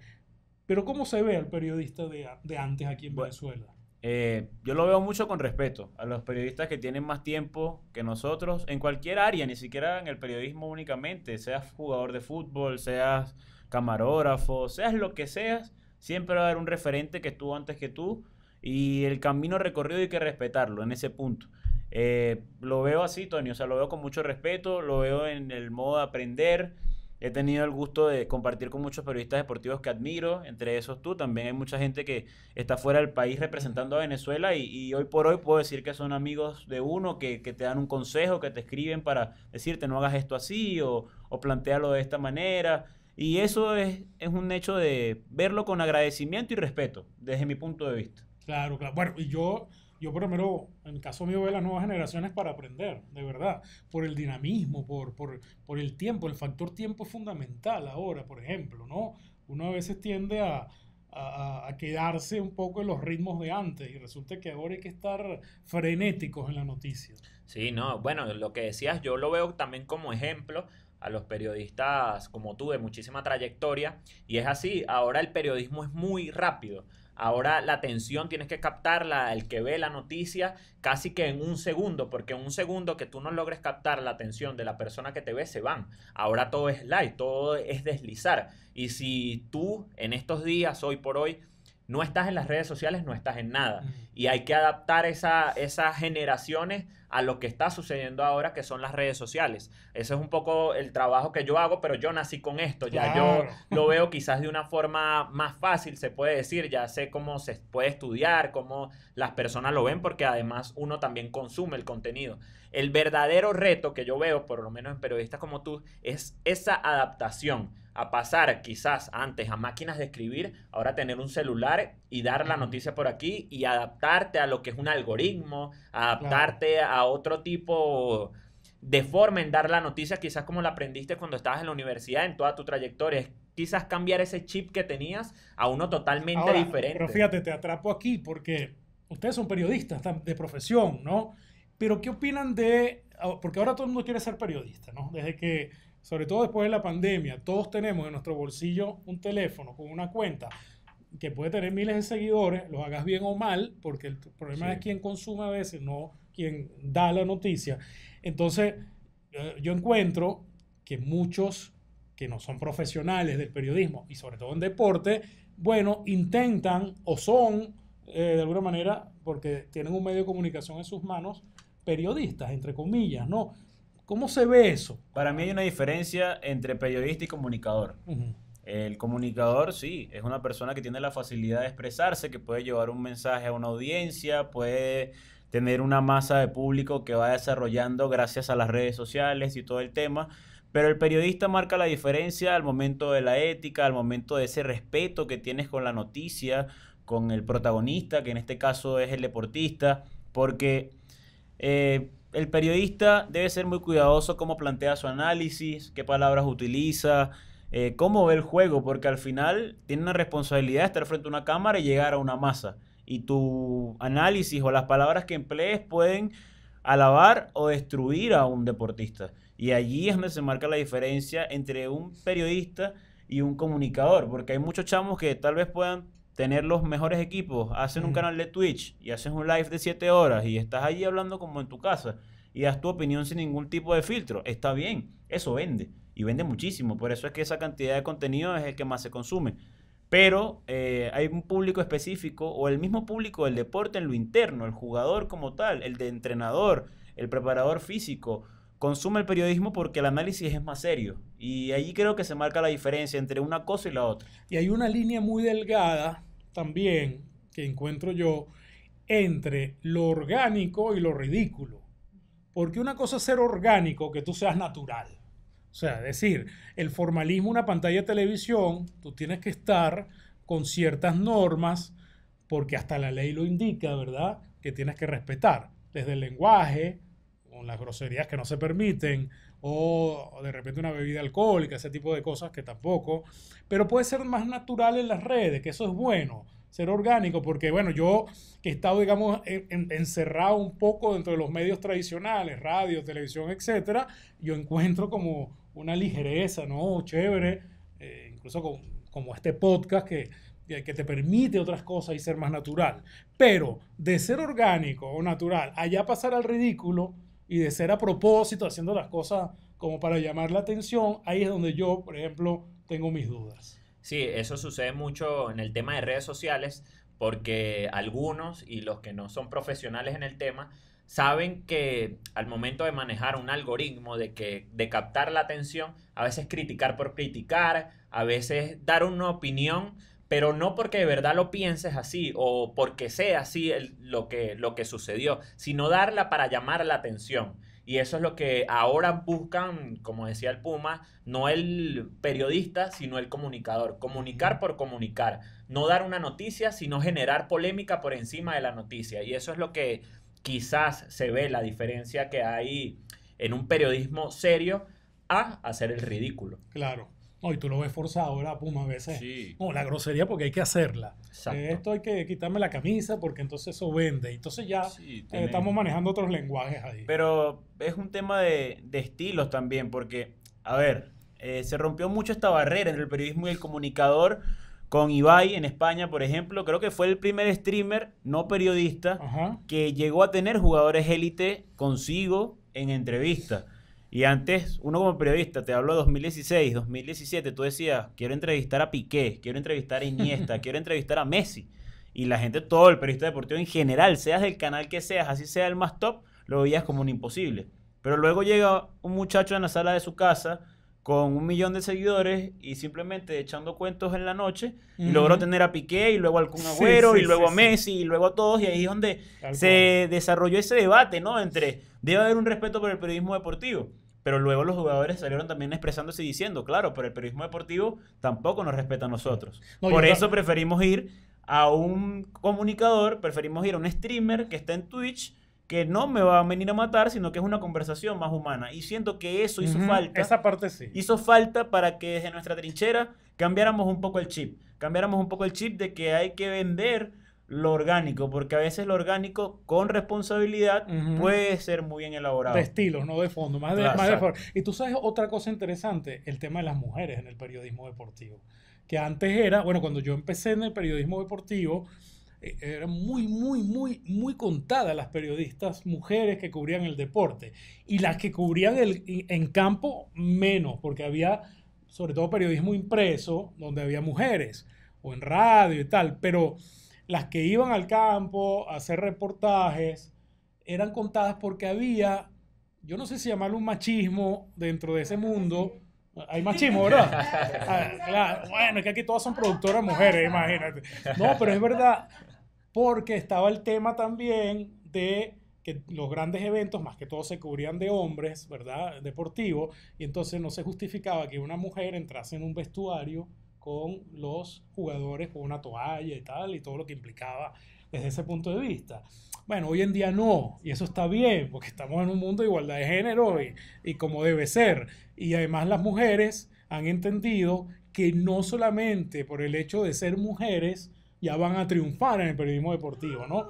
Pero ¿cómo se ve al periodista de, de antes aquí en Venezuela? Eh, yo lo veo mucho con respeto a los periodistas que tienen más tiempo que nosotros en cualquier área, ni siquiera en el periodismo únicamente, seas jugador de fútbol, seas camarógrafo, seas lo que seas Siempre va a haber un referente que estuvo antes que tú y el camino recorrido hay que respetarlo en ese punto. Eh, lo veo así, Tony, o sea, lo veo con mucho respeto, lo veo en el modo de aprender. He tenido el gusto de compartir con muchos periodistas deportivos que admiro, entre esos tú. También hay mucha gente que está fuera del país representando a Venezuela y, hoy por hoy puedo decir que son amigos de uno, que, te dan un consejo, que te escriben para decirte no hagas esto así o, o plantealo de esta manera. Y eso es, es un hecho de verlo con agradecimiento y respeto, desde mi punto de vista. Claro, claro. Bueno, y yo, yo primero en el caso mío, veo las nuevas generaciones para aprender, de verdad, por el dinamismo, por, por, el tiempo. El factor tiempo es fundamental ahora, por ejemplo, ¿no? Uno a veces tiende a, a, quedarse un poco en los ritmos de antes y resulta que ahora hay que estar frenéticos en la noticia. Sí, no, bueno, lo que decías yo lo veo también como ejemplo a los periodistas como tú de muchísima trayectoria. Y es así, ahora el periodismo es muy rápido. Ahora la atención tienes que captarla, el que ve la noticia, casi que en un segundo, porque en un segundo que tú no logres captar la atención de la persona que te ve, se van. Ahora todo es live, todo es deslizar. Y si tú en estos días, hoy por hoy, no estás en las redes sociales, no estás en nada. Y hay que adaptar esa, esas generaciones a lo que está sucediendo ahora, que son las redes sociales. Ese es un poco el trabajo que yo hago, pero yo nací con esto, ya yo lo veo quizás de una forma más fácil, se puede decir, ya sé cómo se puede estudiar, cómo las personas lo ven, porque además uno también consume el contenido. El verdadero reto que yo veo, por lo menos en periodistas como tú, es esa adaptación a pasar quizás antes a máquinas de escribir, ahora tener un celular y dar la noticia por aquí y adaptarte a lo que es un algoritmo, adaptarte a otro tipo de forma en dar la noticia, quizás como la aprendiste cuando estabas en la universidad, en toda tu trayectoria. quizás cambiar ese chip que tenías a uno totalmente diferente. Pero fíjate, te atrapo aquí porque ustedes son periodistas de profesión, ¿no? Pero ¿qué opinan de...? Porque ahora todo el mundo quiere ser periodista, ¿no? Desde que sobre todo después de la pandemia, todos tenemos en nuestro bolsillo un teléfono con una cuenta que puede tener miles de seguidores, los hagas bien o mal, porque el problema es quien consume a veces, no quien da la noticia. Entonces, yo encuentro que muchos que no son profesionales del periodismo y sobre todo en deporte, bueno, intentan o son, eh, de alguna manera, porque tienen un medio de comunicación en sus manos, periodistas, entre comillas, ¿no? ¿Cómo se ve eso? Para mí hay una diferencia entre periodista y comunicador. El comunicador, sí, es una persona que tiene la facilidad de expresarse, que puede llevar un mensaje a una audiencia, puede tener una masa de público que va desarrollando gracias a las redes sociales y todo el tema. Pero el periodista marca la diferencia al momento de la ética, al momento de ese respeto que tienes con la noticia, con el protagonista, que en este caso es el deportista, porque eh, el periodista debe ser muy cuidadoso cómo plantea su análisis, qué palabras utiliza, eh, cómo ve el juego, porque al final tiene una responsabilidad de estar frente a una cámara y llegar a una masa. Y tu análisis o las palabras que emplees pueden alabar o destruir a un deportista. Y allí es donde se marca la diferencia entre un periodista y un comunicador, porque hay muchos chamos que tal vez puedan tener los mejores equipos, hacen un canal de Twitch y haces un live de 7 horas y estás allí hablando como en tu casa y das tu opinión sin ningún tipo de filtro, está bien, eso vende y vende muchísimo, por eso es que esa cantidad de contenido es el que más se consume. Pero eh, hay un público específico o el mismo público del deporte en lo interno, el jugador como tal, el de entrenador, el preparador físico, consume el periodismo porque el análisis es más serio. Y ahí creo que se marca la diferencia entre una cosa y la otra. Y hay una línea muy delgada también que encuentro yo entre lo orgánico y lo ridículo. Porque una cosa es ser orgánico, que tú seas natural. O sea, es decir, el formalismo, una pantalla de televisión, tú tienes que estar con ciertas normas, porque hasta la ley lo indica, ¿verdad? Que tienes que respetar, desde el lenguaje, con las groserías que no se permiten, o de repente una bebida alcohólica, ese tipo de cosas que tampoco. Pero puede ser más natural en las redes, que eso es bueno, ser orgánico, porque bueno, yo que he estado, digamos, encerrado un poco dentro de los medios tradicionales, radio, televisión, etcétera, yo encuentro como una ligereza, ¿no? Chévere, eh, incluso como, este podcast que que te permite otras cosas y ser más natural. Pero de ser orgánico o natural, allá pasar al ridículo, y de ser a propósito, haciendo las cosas como para llamar la atención, ahí es donde yo, por ejemplo, tengo mis dudas. Sí, eso sucede mucho en el tema de redes sociales, porque algunos y los que no son profesionales en el tema, saben que al momento de manejar un algoritmo, de, que, de captar la atención, a veces criticar por criticar, a veces dar una opinión pero no porque de verdad lo pienses así o porque sea así lo, que, lo que sucedió, sino darla para llamar la atención. Y eso es lo que ahora buscan, como decía el Puma, no el periodista, sino el comunicador. Comunicar por comunicar. No dar una noticia, sino generar polémica por encima de la noticia. Y eso es lo que quizás se ve la diferencia que hay en un periodismo serio a hacer el ridículo. Claro. No, y tú lo ves forzado, ahora, Puma, a veces. Sí. No, la grosería porque hay que hacerla. Eh, esto hay que quitarme la camisa porque entonces eso vende. Entonces ya eh, estamos manejando otros lenguajes ahí. Pero es un tema de, estilos también, porque, a ver, eh, se rompió mucho esta barrera entre el periodismo y el comunicador con Ibai en España, por ejemplo, creo que fue el primer streamer no periodista que llegó a tener jugadores élite consigo en entrevistas. Y antes, uno como periodista, te hablo de 2016, 2017, tú decías, quiero entrevistar a Piqué, quiero entrevistar a Iniesta, quiero entrevistar a Messi. Y la gente, todo el periodista deportivo en general, seas del canal que seas, así sea el más top, lo veías como un imposible. Pero luego llega un muchacho en la sala de su casa con un millón de seguidores y simplemente echando cuentos en la noche y logró tener a Piqué y luego al Kun Agüero y luego a Messi y luego a todos y ahí es donde se desarrolló ese debate, ¿no? Entre debe haber un respeto por el periodismo deportivo. Pero luego los jugadores salieron también expresándose y diciendo, claro, pero el periodismo deportivo tampoco nos respeta a nosotros. Por eso preferimos ir a un comunicador, preferimos ir a un streamer que está en Twitch que no me va a venir a matar, sino que es una conversación más humana. Y siento que eso hizo falta. Esa parte sí. Hizo falta para que desde nuestra trinchera cambiáramos un poco el chip. Cambiáramos un poco el chip de que hay que vender lo orgánico, porque a veces lo orgánico con responsabilidad puede ser muy bien elaborado. De estilos, no de fondo, más de, fondo. Y tú sabes otra cosa interesante, el tema de las mujeres en el periodismo deportivo, que antes era, bueno, cuando yo empecé en el periodismo deportivo, era eh, eran muy, muy, muy, muy contadas las periodistas mujeres que cubrían el deporte y las que cubrían el, en campo menos, porque había sobre todo periodismo impreso, donde había mujeres, o en radio y tal, pero las que iban al campo a hacer reportajes, eran contadas porque había, yo no sé si llamarlo un machismo dentro de ese mundo. Hay machismo, ¿verdad? Ah, bueno, es que aquí todas son productoras mujeres, imagínate. No, pero es verdad, porque estaba el tema también de que los grandes eventos, más que todo, se cubrían de hombres, ¿verdad? Deportivos, y entonces no se justificaba que una mujer entrase en un vestuario con los jugadores con una toalla y tal, y todo lo que implicaba desde ese punto de vista. Bueno, hoy en día no, y eso está bien, porque estamos en un mundo de igualdad de género y, y como debe ser. Y además las mujeres han entendido que no solamente por el hecho de ser mujeres ya van a triunfar en el periodismo deportivo, ¿no?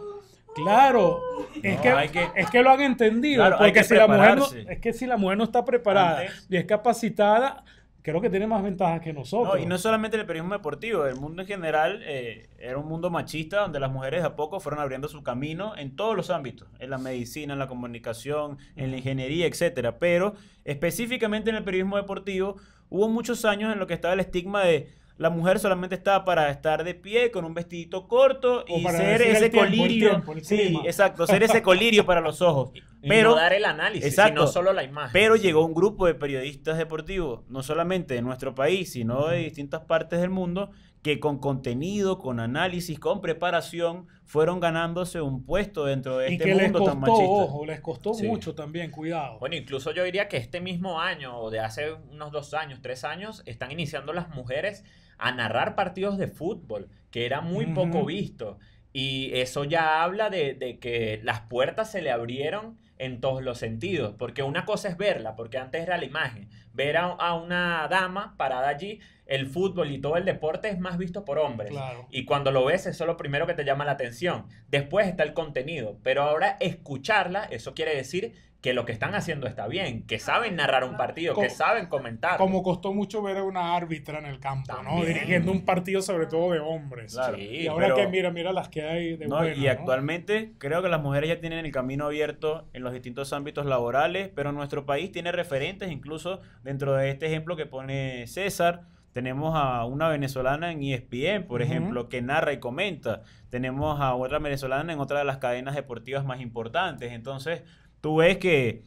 Claro, es, que, es que lo han entendido, porque si la mujer no, es que si la mujer no está preparada y es capacitada, creo que tiene más ventajas que nosotros. y no solamente en el periodismo deportivo, el mundo en general eh, era un mundo machista donde las mujeres a poco fueron abriendo su camino en todos los ámbitos, en la medicina, en la comunicación, en la ingeniería, etcétera. Pero específicamente en el periodismo deportivo hubo muchos años en lo que estaba el estigma de la mujer solamente estaba para estar de pie con un vestidito corto y ser ese colirio. sí, exacto, ser ese colirio para los ojos. Pero, dar el análisis, no sino solo la imagen. Pero llegó un grupo de periodistas deportivos, no solamente de nuestro país, sino de distintas partes del mundo, que con contenido, con análisis, con preparación, fueron ganándose un puesto dentro de este mundo tan machista. Ojo, les costó mucho también, cuidado. Bueno, incluso yo diría que este mismo año, o de hace unos dos años, tres años, están iniciando las mujeres a narrar partidos de fútbol, que era muy poco visto. Y eso ya habla de, que las puertas se le abrieron en todos los sentidos, porque una cosa es verla, porque antes era la imagen, ver a, una dama parada allí, el fútbol y todo el deporte es más visto por hombres. Y cuando lo ves, eso es lo primero que te llama la atención. Después está el contenido, pero ahora escucharla, eso quiere decir que lo que están haciendo está bien, que ah, saben narrar un partido, que saben comentar. Como costó mucho ver a una árbitra en el campo, ¿no? Dirigiendo un partido sobre todo de hombres. y ahora que mira, mira las que hay de no, Y actualmente creo que las mujeres ya tienen el camino abierto en los distintos ámbitos laborales, pero nuestro país tiene referentes, incluso dentro de este ejemplo que pone César. Tenemos a una venezolana en ESPN, por ejemplo, que narra y comenta. Tenemos a otra venezolana en otra de las cadenas deportivas más importantes. Entonces, tú ves que,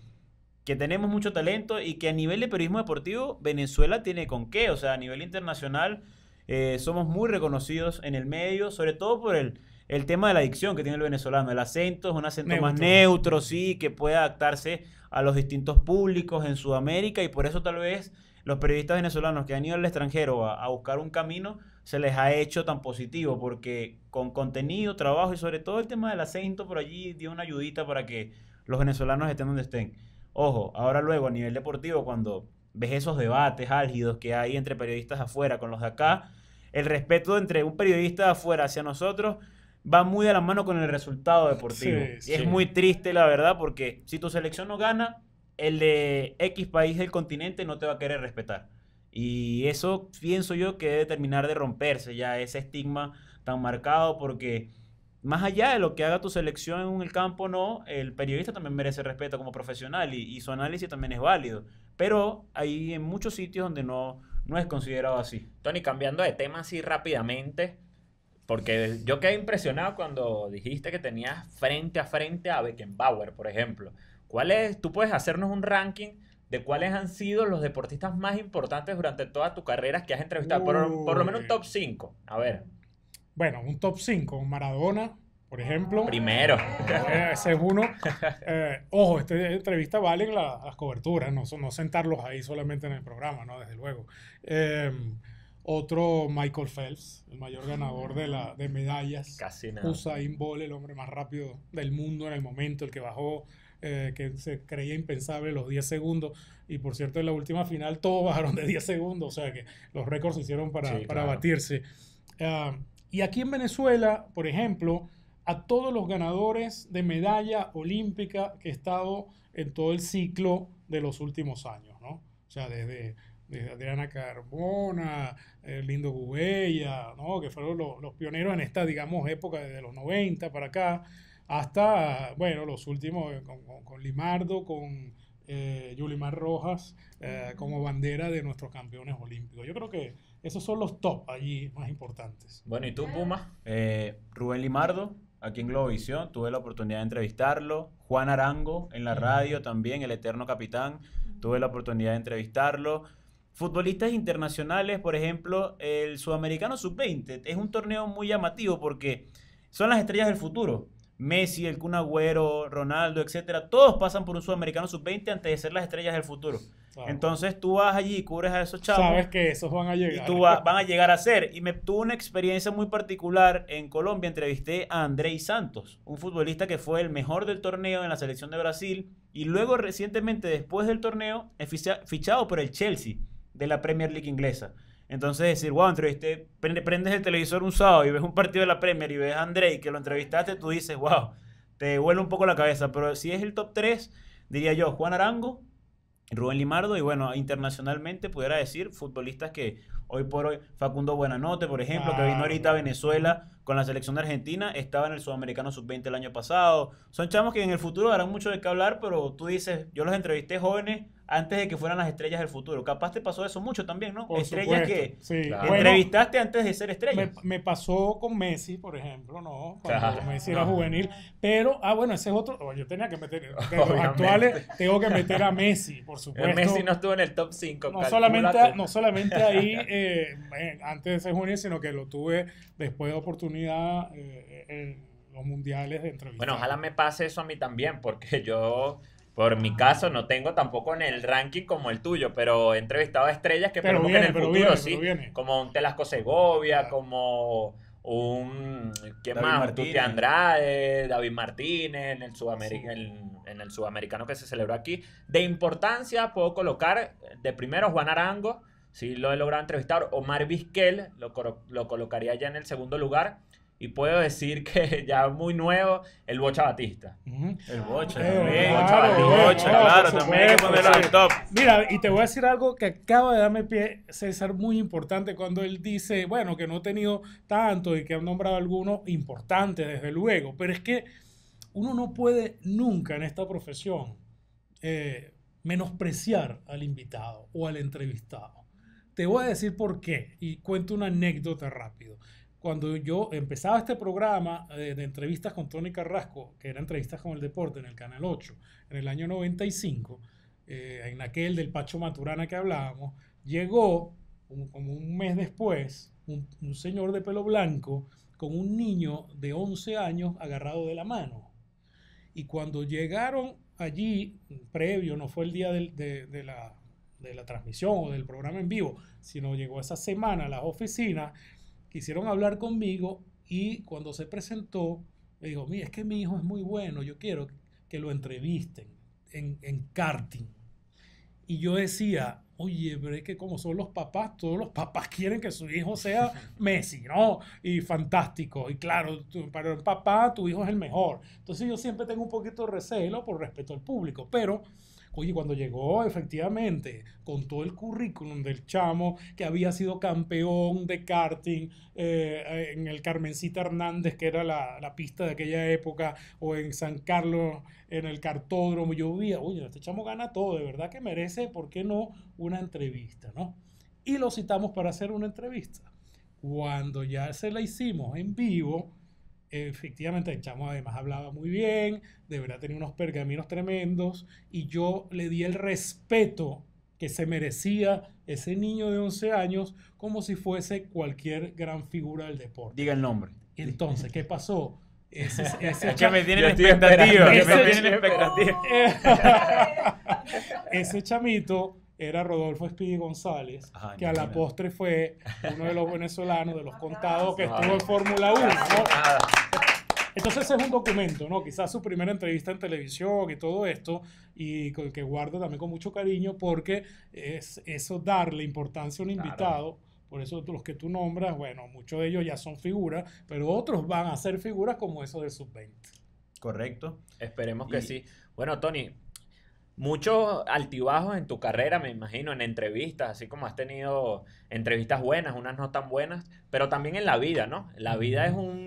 tenemos mucho talento y que a nivel de periodismo deportivo Venezuela tiene con qué, o sea, a nivel internacional eh, somos muy reconocidos en el medio, sobre todo por el, tema de la adicción que tiene el venezolano. El acento es un acento más neutro, sí, que puede adaptarse a los distintos públicos en Sudamérica y por eso tal vez los periodistas venezolanos que han ido al extranjero a buscar un camino se les ha hecho tan positivo porque con contenido, trabajo y sobre todo el tema del acento por allí dio una ayudita para que los venezolanos estén donde estén. Ojo, ahora luego a nivel deportivo, cuando ves esos debates álgidos que hay entre periodistas afuera con los de acá, el respeto entre un periodista de afuera hacia nosotros va muy de la mano con el resultado deportivo. y es muy triste, la verdad, porque si tu selección no gana, el de X país del continente no te va a querer respetar. Y eso pienso yo que debe terminar de romperse ya ese estigma tan marcado porque más allá de lo que haga tu selección en el campo no, el periodista también merece respeto como profesional y, su análisis también es válido. Pero hay en muchos sitios donde no, no es considerado así. Tony, cambiando de tema así rápidamente, porque yo quedé impresionado cuando dijiste que tenías frente a frente a Beckenbauer, por ejemplo. ¿Cuál es, tú puedes hacernos un ranking de cuáles han sido los deportistas más importantes durante toda tu carrera que has entrevistado, por, por, lo menos un top 5. A ver, bueno, un top 5, Maradona, por ejemplo. Primero. Segundo. Eh, ese uno. Eh, ojo, esta entrevista vale las coberturas, no, no sentarlos ahí solamente en el programa, ¿no? Desde luego. Eh, otro Michael Phelps, el mayor ganador de, la, de medallas. Casi nada. Usain Bolt, el hombre más rápido del mundo en el momento, el que bajó, que se creía impensable los 10 segundos. Y por cierto, en la última final todos bajaron de 10 segundos, o sea que los récords se hicieron para, batirse. Ah, y aquí en Venezuela, por ejemplo, a todos los ganadores de medalla olímpica que he estado en todo el ciclo de los últimos años, ¿no? O sea, desde, Adriana Carbona, eh, Lindo Gubella, ¿no? Que fueron los, pioneros en esta, digamos, época desde los 90 para acá, hasta, bueno, los últimos eh, con, Limardo, con eh, Yulimar Rojas, eh, como bandera de nuestros campeones olímpicos. Yo creo que esos son los top allí más importantes. Bueno, ¿y tú, Puma? Eh, Rubén Limardo, aquí en Globovisión, tuve la oportunidad de entrevistarlo. Juan Arango, en la radio también, el eterno capitán, tuve la oportunidad de entrevistarlo. Futbolistas internacionales, por ejemplo, el Sudamericano Sub-20 es un torneo muy llamativo porque son las estrellas del futuro. Messi, el Kun Agüero, Ronaldo, etcétera, todos pasan por un Sudamericano Sub-20 antes de ser las estrellas del futuro. Entonces tú vas allí y cubres a esos chavos. Sabes que esos van a llegar. tú van a llegar a ser. Y me tuve una experiencia muy particular en Colombia. Entrevisté a André Santos, un futbolista que fue el mejor del torneo en la selección de Brasil. Y luego recientemente, después del torneo, fichado por el Chelsea de la Premier League inglesa. Entonces decir, wow, entrevisté, prendes el televisor un sábado y ves un partido de la Premier y ves a y que lo entrevistaste, tú dices, wow, te vuelve un poco la cabeza. Pero si es el top 3, diría yo, Juan Arango, Rubén Limardo y bueno, internacionalmente pudiera decir futbolistas que hoy por hoy, Facundo Buenanote, por ejemplo, que vino ahorita a ah. Venezuela con la selección de argentina, estaba en el Sudamericano Sub-20 el año pasado. Son chamos que en el futuro Harán mucho de qué hablar, pero tú dices, yo los entrevisté jóvenes antes de que fueran las estrellas del futuro. Capaz te pasó eso mucho también, ¿no? Por estrellas que entrevistaste antes de ser estrella. Me, pasó con Messi, por ejemplo, ¿no? Cuando Messi era juvenil. Pero, ah, bueno, ese es otro. Oh, yo tenía que meter. los actuales, tengo que meter a Messi, por supuesto. El Messi no estuvo en el top 5. No, solamente, no solamente, ahí, eh, antes de ser junio, sino que lo tuve después de oportunidad eh, en los mundiales de entrevista. Bueno, ojalá me pase eso a mí también, porque yo. Por mi caso, no tengo tampoco en el ranking como el tuyo, pero he entrevistado a estrellas que pero en el futuro sí, como un Telasco Segovia, como un ¿quién más? Andrade, David Martínez, en el, en, el sudamericano que se celebró aquí. De importancia puedo colocar de primero Juan Arango, si lo he logrado entrevistar, Omar Vizquel, lo, lo colocaría ya en el segundo lugar y puedo decir que ya muy nuevo, el Bocha Batista. El Bocha eh, eh, el Bocha, claro, también Mira, y te voy a decir algo que acaba de darme pie, César, muy importante, cuando él dice, bueno, que no he tenido tanto y que han nombrado algunos importantes, desde luego, pero es que uno no puede nunca en esta profesión eh, menospreciar al invitado o al entrevistado. Te voy a decir por qué y cuento una anécdota rápido cuando yo empezaba este programa eh, de, entrevistas con Tony Carrasco, que era entrevistas con el deporte en el Canal 8, en el año 95, eh, en aquel del Pacho Maturana que hablábamos, llegó como un mes después un, señor de pelo blanco con un niño de 11 años agarrado de la mano. Y cuando llegaron allí, previo, no fue el día de, la de la transmisión o del programa en vivo, sino llegó esa semana a las oficinas, quisieron hablar conmigo y cuando se presentó, me dijo, mira, es que mi hijo es muy bueno, yo quiero que lo entrevisten en, karting. Y yo decía, oye, pero es que como son los papás, todos los papás quieren que su hijo sea Messi, ¿no? Y fantástico. Y claro, para el papá, tu hijo es el mejor. Entonces yo siempre tengo un poquito de recelo por respeto al público, pero Oye, cuando llegó, efectivamente, con todo el currículum del chamo que había sido campeón de karting eh, en el Carmencita Hernández, que era la, pista de aquella época, o en San Carlos, en el cartódromo, yo vi, oye, este chamo gana todo, de verdad que merece, ¿por qué no? Una entrevista, ¿no? Y lo citamos para hacer una entrevista. Cuando ya se la hicimos en vivo, efectivamente el chamo además hablaba muy bien, de verdad tenía unos pergaminos tremendos y yo le di el respeto que se merecía ese niño de 11 años como si fuese cualquier gran figura del deporte. Diga el nombre. Entonces, ¿qué pasó? Ese, ese es que me expectativa, ese chamito era Rodolfo Espíritu González, que a la postre fue uno de los venezolanos, de los contados que estuvo en Fórmula 1. Entonces es un documento, ¿no? Quizás su primera entrevista en televisión y todo esto, y que guardo también con mucho cariño porque es eso darle importancia a un invitado. Por eso los que tú nombras, bueno, muchos de ellos ya son figuras, pero otros van a ser figuras como eso de sub-20. Correcto. Esperemos que sí. Bueno, Tony, muchos altibajos en tu carrera, me imagino, en entrevistas, así como has tenido entrevistas buenas, unas no tan buenas, pero también en la vida, ¿no? La vida es un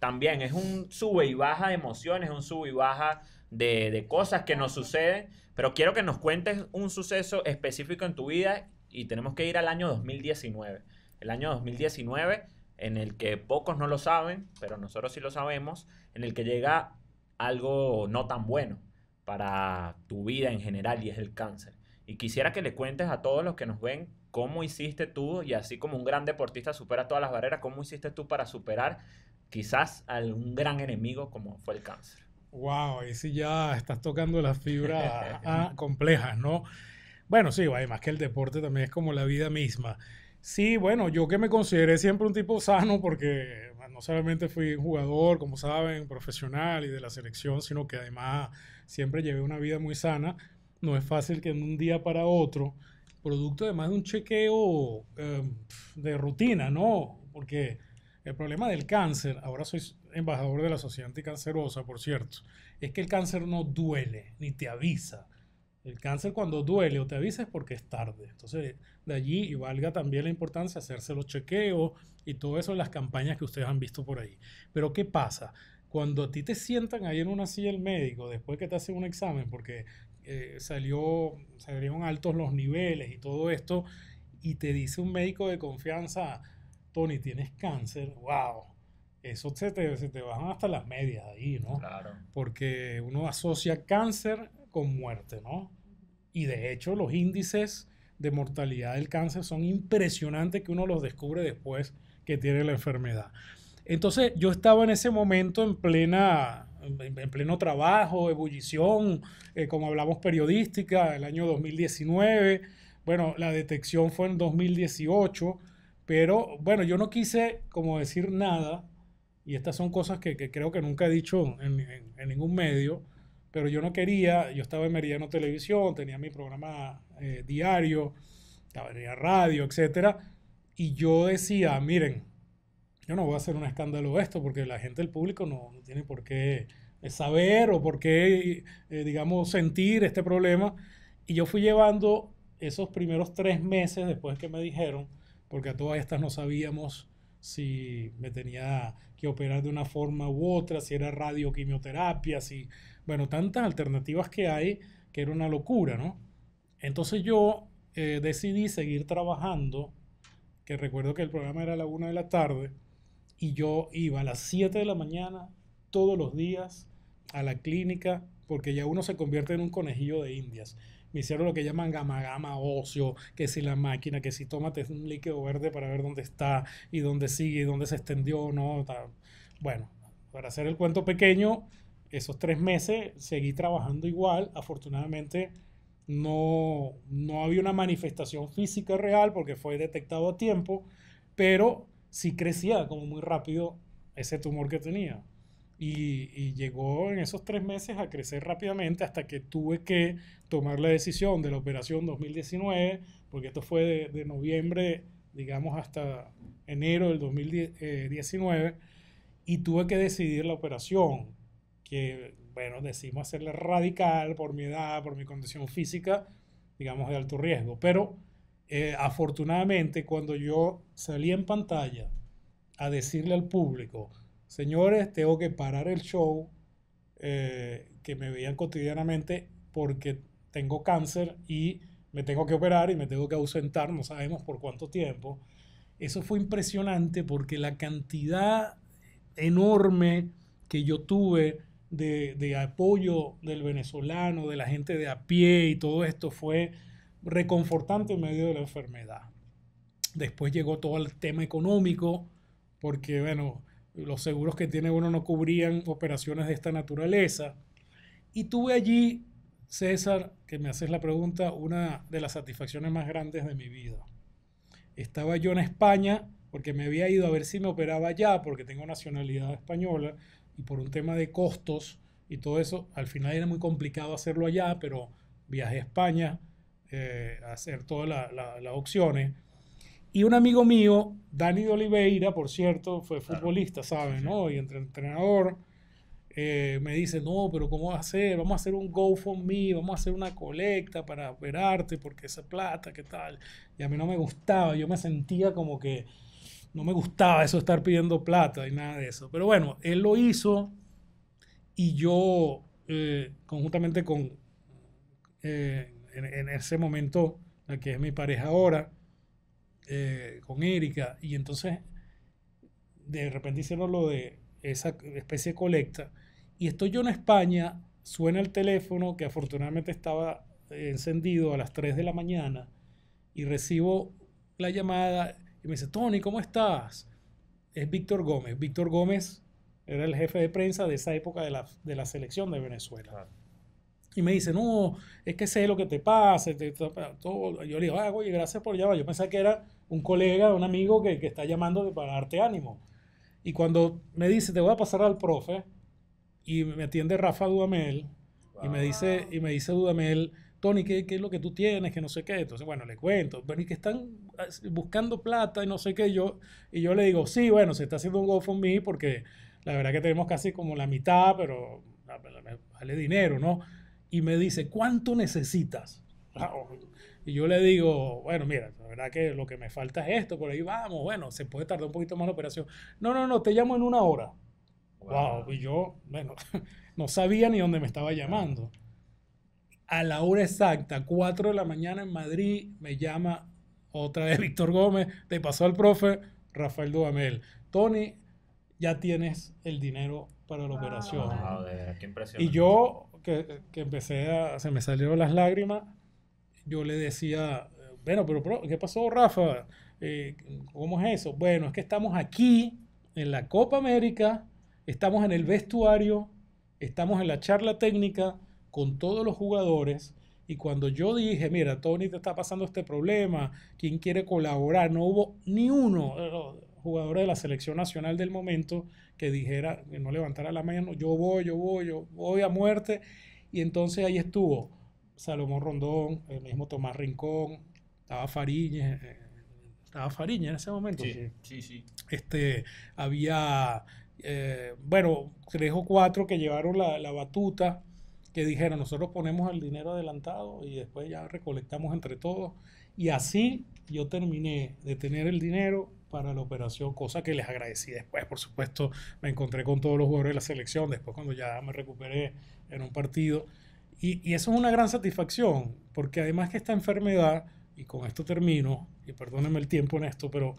también es un sube y baja de emociones, un sube y baja de, de cosas que nos suceden, pero quiero que nos cuentes un suceso específico en tu vida y tenemos que ir al año 2019. El año 2019 en el que pocos no lo saben, pero nosotros sí lo sabemos, en el que llega algo no tan bueno para tu vida en general y es el cáncer. Y quisiera que le cuentes a todos los que nos ven cómo hiciste tú, y así como un gran deportista supera todas las barreras, cómo hiciste tú para superar quizás a un gran enemigo como fue el cáncer. Wow, ahí sí ya estás tocando las fibras complejas, ¿no? Bueno, sí, además que el deporte también es como la vida misma. Sí, bueno, yo que me consideré siempre un tipo sano porque no solamente fui jugador, como saben, profesional y de la selección, sino que además siempre llevé una vida muy sana. No es fácil que de un día para otro, producto además de un chequeo em, de rutina, ¿no? Porque el problema del cáncer, ahora soy embajador de la sociedad anticancerosa, por cierto, es que el cáncer no duele ni te avisa. El cáncer cuando duele o te avisa es porque es tarde. Entonces, de allí y valga también la importancia hacerse los chequeos y todo eso en las campañas que ustedes han visto por ahí. Pero ¿qué pasa? Cuando a ti te sientan ahí en una silla el médico después que te hacen un examen porque eh, salió, salieron altos los niveles y todo esto, y te dice un médico de confianza, Tony, tienes cáncer, wow, eso se te, se bajan hasta las medias ahí, ¿no? Claro. Porque uno asocia cáncer con muerte, ¿no? Y de hecho los índices de mortalidad del cáncer son impresionantes que uno los descubre después que tiene la enfermedad. Entonces yo estaba en ese momento en plena en pleno trabajo, ebullición, eh, como hablamos periodística, el año 2019. Bueno, la detección fue en 2018. Pero bueno, yo no quise como decir nada, y estas son cosas que, creo que nunca he dicho en, ningún medio, pero yo no quería, yo estaba en Meridiano Televisión, tenía mi programa eh, diario, estaba en radio, etc. Y yo decía, miren, yo no voy a hacer un escándalo esto, porque la gente el público no, tiene por qué saber o por qué, eh, digamos, sentir este problema. Y yo fui llevando esos primeros tres meses después que me dijeron, porque a todas estas no sabíamos si me tenía que operar de una forma u otra, si era radioquimioterapia, si, bueno, tantas alternativas que hay que era una locura, ¿no? Entonces yo eh, decidí seguir trabajando, que recuerdo que el programa era a la una de la tarde, y yo iba a las 7 de la mañana todos los días a la clínica, porque ya uno se convierte en un conejillo de indias me hicieron lo que llaman gama gama ocio, que si la máquina, que si tómate un líquido verde para ver dónde está y dónde sigue y dónde se extendió, ¿no? Bueno, para hacer el cuento pequeño, esos tres meses seguí trabajando igual, afortunadamente no, no había una manifestación física real porque fue detectado a tiempo, pero sí crecía como muy rápido ese tumor que tenía y, llegó en esos tres meses a crecer rápidamente hasta que tuve que tomar la decisión de la operación 2019, porque esto fue de, noviembre, digamos, hasta enero del 2019, y tuve que decidir la operación, que, bueno, decidimos hacerle radical por mi edad, por mi condición física, digamos, de alto riesgo, pero... Eh, afortunadamente, cuando yo salí en pantalla a decirle al público, señores, tengo que parar el show eh, que me veían cotidianamente porque tengo cáncer y me tengo que operar y me tengo que ausentar, no sabemos por cuánto tiempo. Eso fue impresionante porque la cantidad enorme que yo tuve de, de apoyo del venezolano, de la gente de a pie y todo esto fue reconfortante en medio de la enfermedad. Después llegó todo el tema económico, porque bueno, los seguros que tiene uno no cubrían operaciones de esta naturaleza. Y tuve allí, César, que me haces la pregunta, una de las satisfacciones más grandes de mi vida. Estaba yo en España porque me había ido a ver si me operaba allá, porque tengo nacionalidad española, y por un tema de costos y todo eso, al final era muy complicado hacerlo allá, pero viajé a España eh, a hacer todas las la, opciones y un amigo mío, Dani de Oliveira, por cierto, fue futbolista, ¿sabes? ¿no? Y entre entrenador, eh, me dice, no, pero ¿cómo va a ser? Vamos a hacer un GoFundMe, vamos a hacer una colecta para operarte, porque esa plata, ¿qué tal? Y a mí no me gustaba, yo me sentía como que no me gustaba eso estar pidiendo plata y nada de eso. Pero bueno, él lo hizo y yo, eh, conjuntamente con, eh, en ese momento, la que es mi pareja ahora, eh, con Erika, y entonces de repente hicieron lo de esa especie de colecta, y estoy yo en España, suena el teléfono que afortunadamente estaba encendido a las 3 de la mañana, y recibo la llamada y me dice, Tony, ¿cómo estás? Es Víctor Gómez. Víctor Gómez era el jefe de prensa de esa época de la, selección de Venezuela. Y me dice, no, es que sé lo que te pasa. todo. Yo le digo, ah, oye, gracias por llamar. Yo pensé que era un colega, un amigo que, está llamando para darte ánimo. Y cuando me dice, te voy a pasar al profe, y me atiende Rafa Dudamel, y me dice, y me dice Dudamel, Tony, ¿qué, ¿qué, es lo que tú tienes? Que no sé qué. Entonces, bueno, le cuento. Bueno, y que están ah, buscando plata y no sé qué. Yo, y yo le digo, sí, bueno, se está haciendo un go me porque la verdad que tenemos casi como la mitad, pero ah, vale dinero, ¿no? y me dice, ¿cuánto necesitas? Ah, y yo le digo, bueno, mira, la verdad que lo que me falta es esto, por ahí vamos, bueno, se puede tardar un poquito más la operación. No, no, no, te llamo en una hora. Wow. Y yo, bueno, no sabía ni dónde me estaba llamando. A la hora exacta, 4 de la mañana en Madrid, me llama otra vez Víctor Gómez, te pasó al profe Rafael Duhamel. Tony, ya tienes el dinero para la operación. Y yo, que, que, empecé a, se me salieron las lágrimas, yo le decía, bueno, pero, ¿qué pasó, Rafa? Eh, ¿Cómo es eso? Bueno, es que estamos aquí en la Copa América, estamos en el vestuario, estamos en la charla técnica con todos los jugadores. Y cuando yo dije, mira, Tony te está pasando este problema, ¿quién quiere colaborar? No hubo ni uno de eh, los jugadores de la selección nacional del momento que dijera, que no levantara la mano, yo voy, yo voy, yo voy a muerte. Y entonces ahí estuvo Salomón Rondón, el mismo Tomás Rincón, estaba Fariñez, eh, estaba Fariña en ese momento. Sí, sí, sí. Este, había, eh, bueno, tres o cuatro que llevaron la, la, batuta, que dijeron, nosotros ponemos el dinero adelantado y después ya recolectamos entre todos. Y así yo terminé de tener el dinero para la operación, cosa que les agradecí después, por supuesto, me encontré con todos los jugadores de la selección, después cuando ya me recuperé en un partido, y, eso es una gran satisfacción, porque además que esta enfermedad, y con esto termino, y perdónenme el tiempo en esto, pero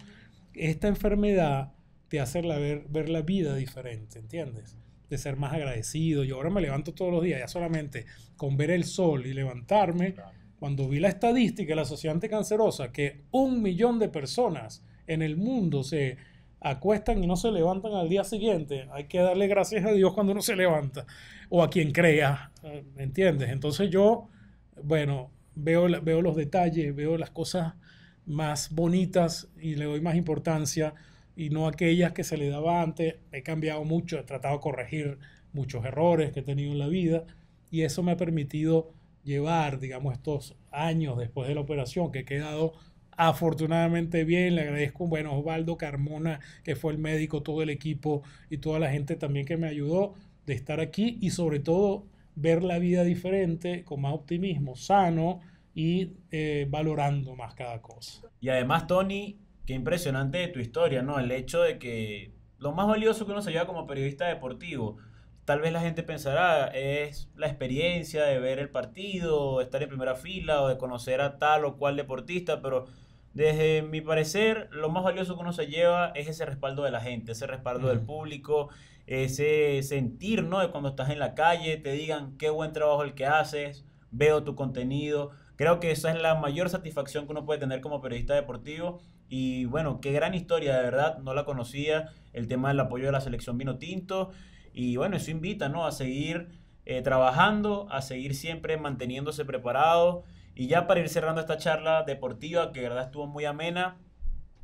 esta enfermedad te hace ver, ver la vida diferente, ¿entiendes? de ser más agradecido. Yo ahora me levanto todos los días, ya solamente con ver el sol y levantarme. Cuando vi la estadística de la Sociedad Anticancerosa, que un millón de personas en el mundo se acuestan y no se levantan al día siguiente. Hay que darle gracias a Dios cuando uno se levanta o a quien crea, ¿me entiendes? Entonces yo, bueno, veo, veo los detalles, veo las cosas más bonitas y le doy más importancia y no aquellas que se le daba antes. He cambiado mucho, he tratado de corregir muchos errores que he tenido en la vida y eso me ha permitido llevar, digamos, estos años después de la operación que he quedado afortunadamente bien. Le agradezco, bueno, Osvaldo Carmona, que fue el médico, todo el equipo y toda la gente también que me ayudó de estar aquí y sobre todo ver la vida diferente, con más optimismo, sano y eh, valorando más cada cosa. Y además, Tony, qué impresionante de tu historia, ¿no? El hecho de que lo más valioso que uno se lleva como periodista deportivo, tal vez la gente pensará, es la experiencia de ver el partido, estar en primera fila o de conocer a tal o cual deportista, pero desde mi parecer, lo más valioso que uno se lleva es ese respaldo de la gente, ese respaldo del público, ese sentir, ¿no? De cuando estás en la calle, te digan qué buen trabajo el que haces, veo tu contenido. Creo que esa es la mayor satisfacción que uno puede tener como periodista deportivo. Y bueno, qué gran historia, de verdad, no la conocía, el tema del apoyo de la selección vino tinto. Y bueno, eso invita, ¿no? A seguir eh, trabajando, a seguir siempre manteniéndose preparado. Y ya para ir cerrando esta charla deportiva, que de verdad estuvo muy amena,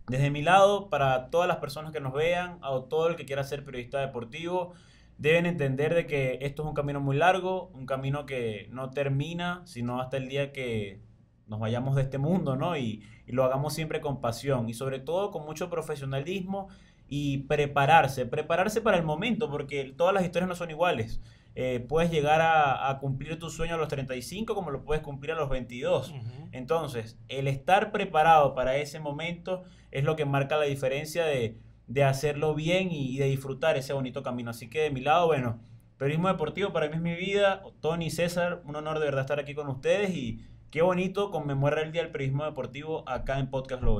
desde mi lado, para todas las personas que nos vean, a todo el que quiera ser periodista deportivo, deben entender de que esto es un camino muy largo, un camino que no termina, sino hasta el día que nos vayamos de este mundo, ¿no? y lo hagamos siempre con pasión y sobre todo con mucho profesionalismo y prepararse, prepararse para el momento, porque todas las historias no son iguales. Eh, puedes llegar a, cumplir tu sueño a los 35 como lo puedes cumplir a los 22. Entonces, el estar preparado para ese momento es lo que marca la diferencia de, hacerlo bien y, de disfrutar ese bonito camino. Así que de mi lado, bueno, periodismo deportivo para mí es mi vida. Tony, César, un honor de verdad estar aquí con ustedes y qué bonito conmemorar el Día del Periodismo Deportivo acá en Podcast Lo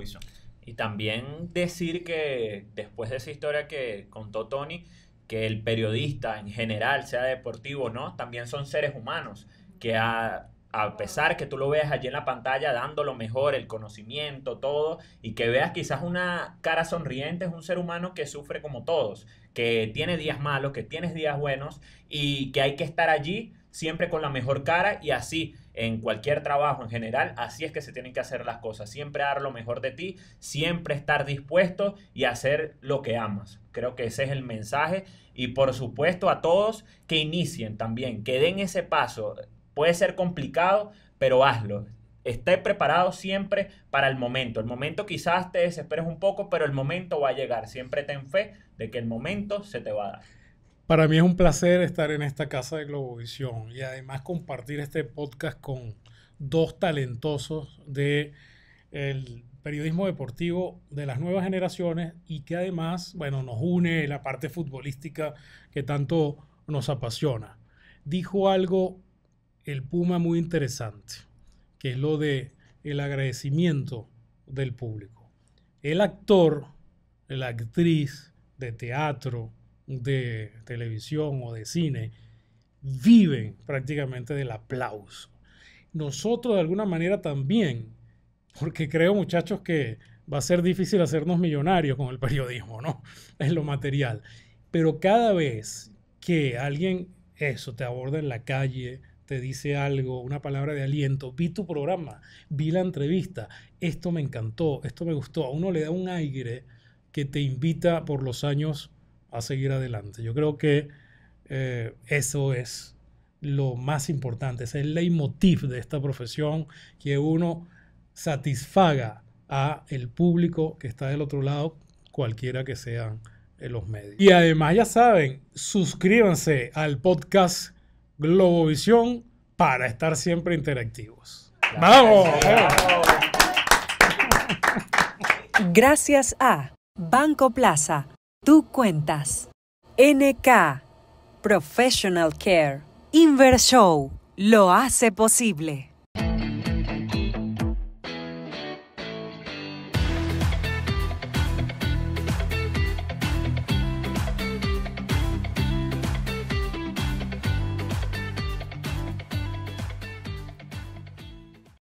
Y también decir que después de esa historia que contó Tony, que el periodista en general, sea deportivo o no, también son seres humanos que a, a, pesar que tú lo veas allí en la pantalla dando lo mejor, el conocimiento, todo, y que veas quizás una cara sonriente, es un ser humano que sufre como todos, que tiene días malos, que tiene días buenos y que hay que estar allí siempre con la mejor cara y así en cualquier trabajo en general, así es que se tienen que hacer las cosas, siempre dar lo mejor de ti, siempre estar dispuesto y hacer lo que amas. Creo que ese es el mensaje. Y por supuesto a todos que inicien también, que den ese paso. Puede ser complicado, pero hazlo. Esté preparado siempre para el momento. El momento quizás te desesperes un poco, pero el momento va a llegar. Siempre ten fe de que el momento se te va a dar. Para mí es un placer estar en esta casa de Globovisión y además compartir este podcast con dos talentosos de periodismo deportivo de las nuevas generaciones y que además, bueno, nos une la parte futbolística que tanto nos apasiona. Dijo algo el Puma muy interesante, que es lo de el agradecimiento del público. El actor, la actriz de teatro, de televisión o de cine, viven prácticamente del aplauso. Nosotros de alguna manera también porque creo, muchachos, que va a ser difícil hacernos millonarios con el periodismo, ¿no? Es lo material. Pero cada vez que alguien, eso, te aborda en la calle, te dice algo, una palabra de aliento, vi tu programa, vi la entrevista, esto me encantó, esto me gustó, a uno le da un aire que te invita por los años a seguir adelante. Yo creo que eh, eso es lo más importante, es el leitmotiv de esta profesión, que uno satisfaga a el público que está del otro lado, cualquiera que sean eh, los medios. Y además ya saben, suscríbanse al podcast Globovisión para estar siempre interactivos. ¡Vamos! Gracias a Banco Plaza, tú cuentas, NK, Professional Care, Invershow, lo hace posible.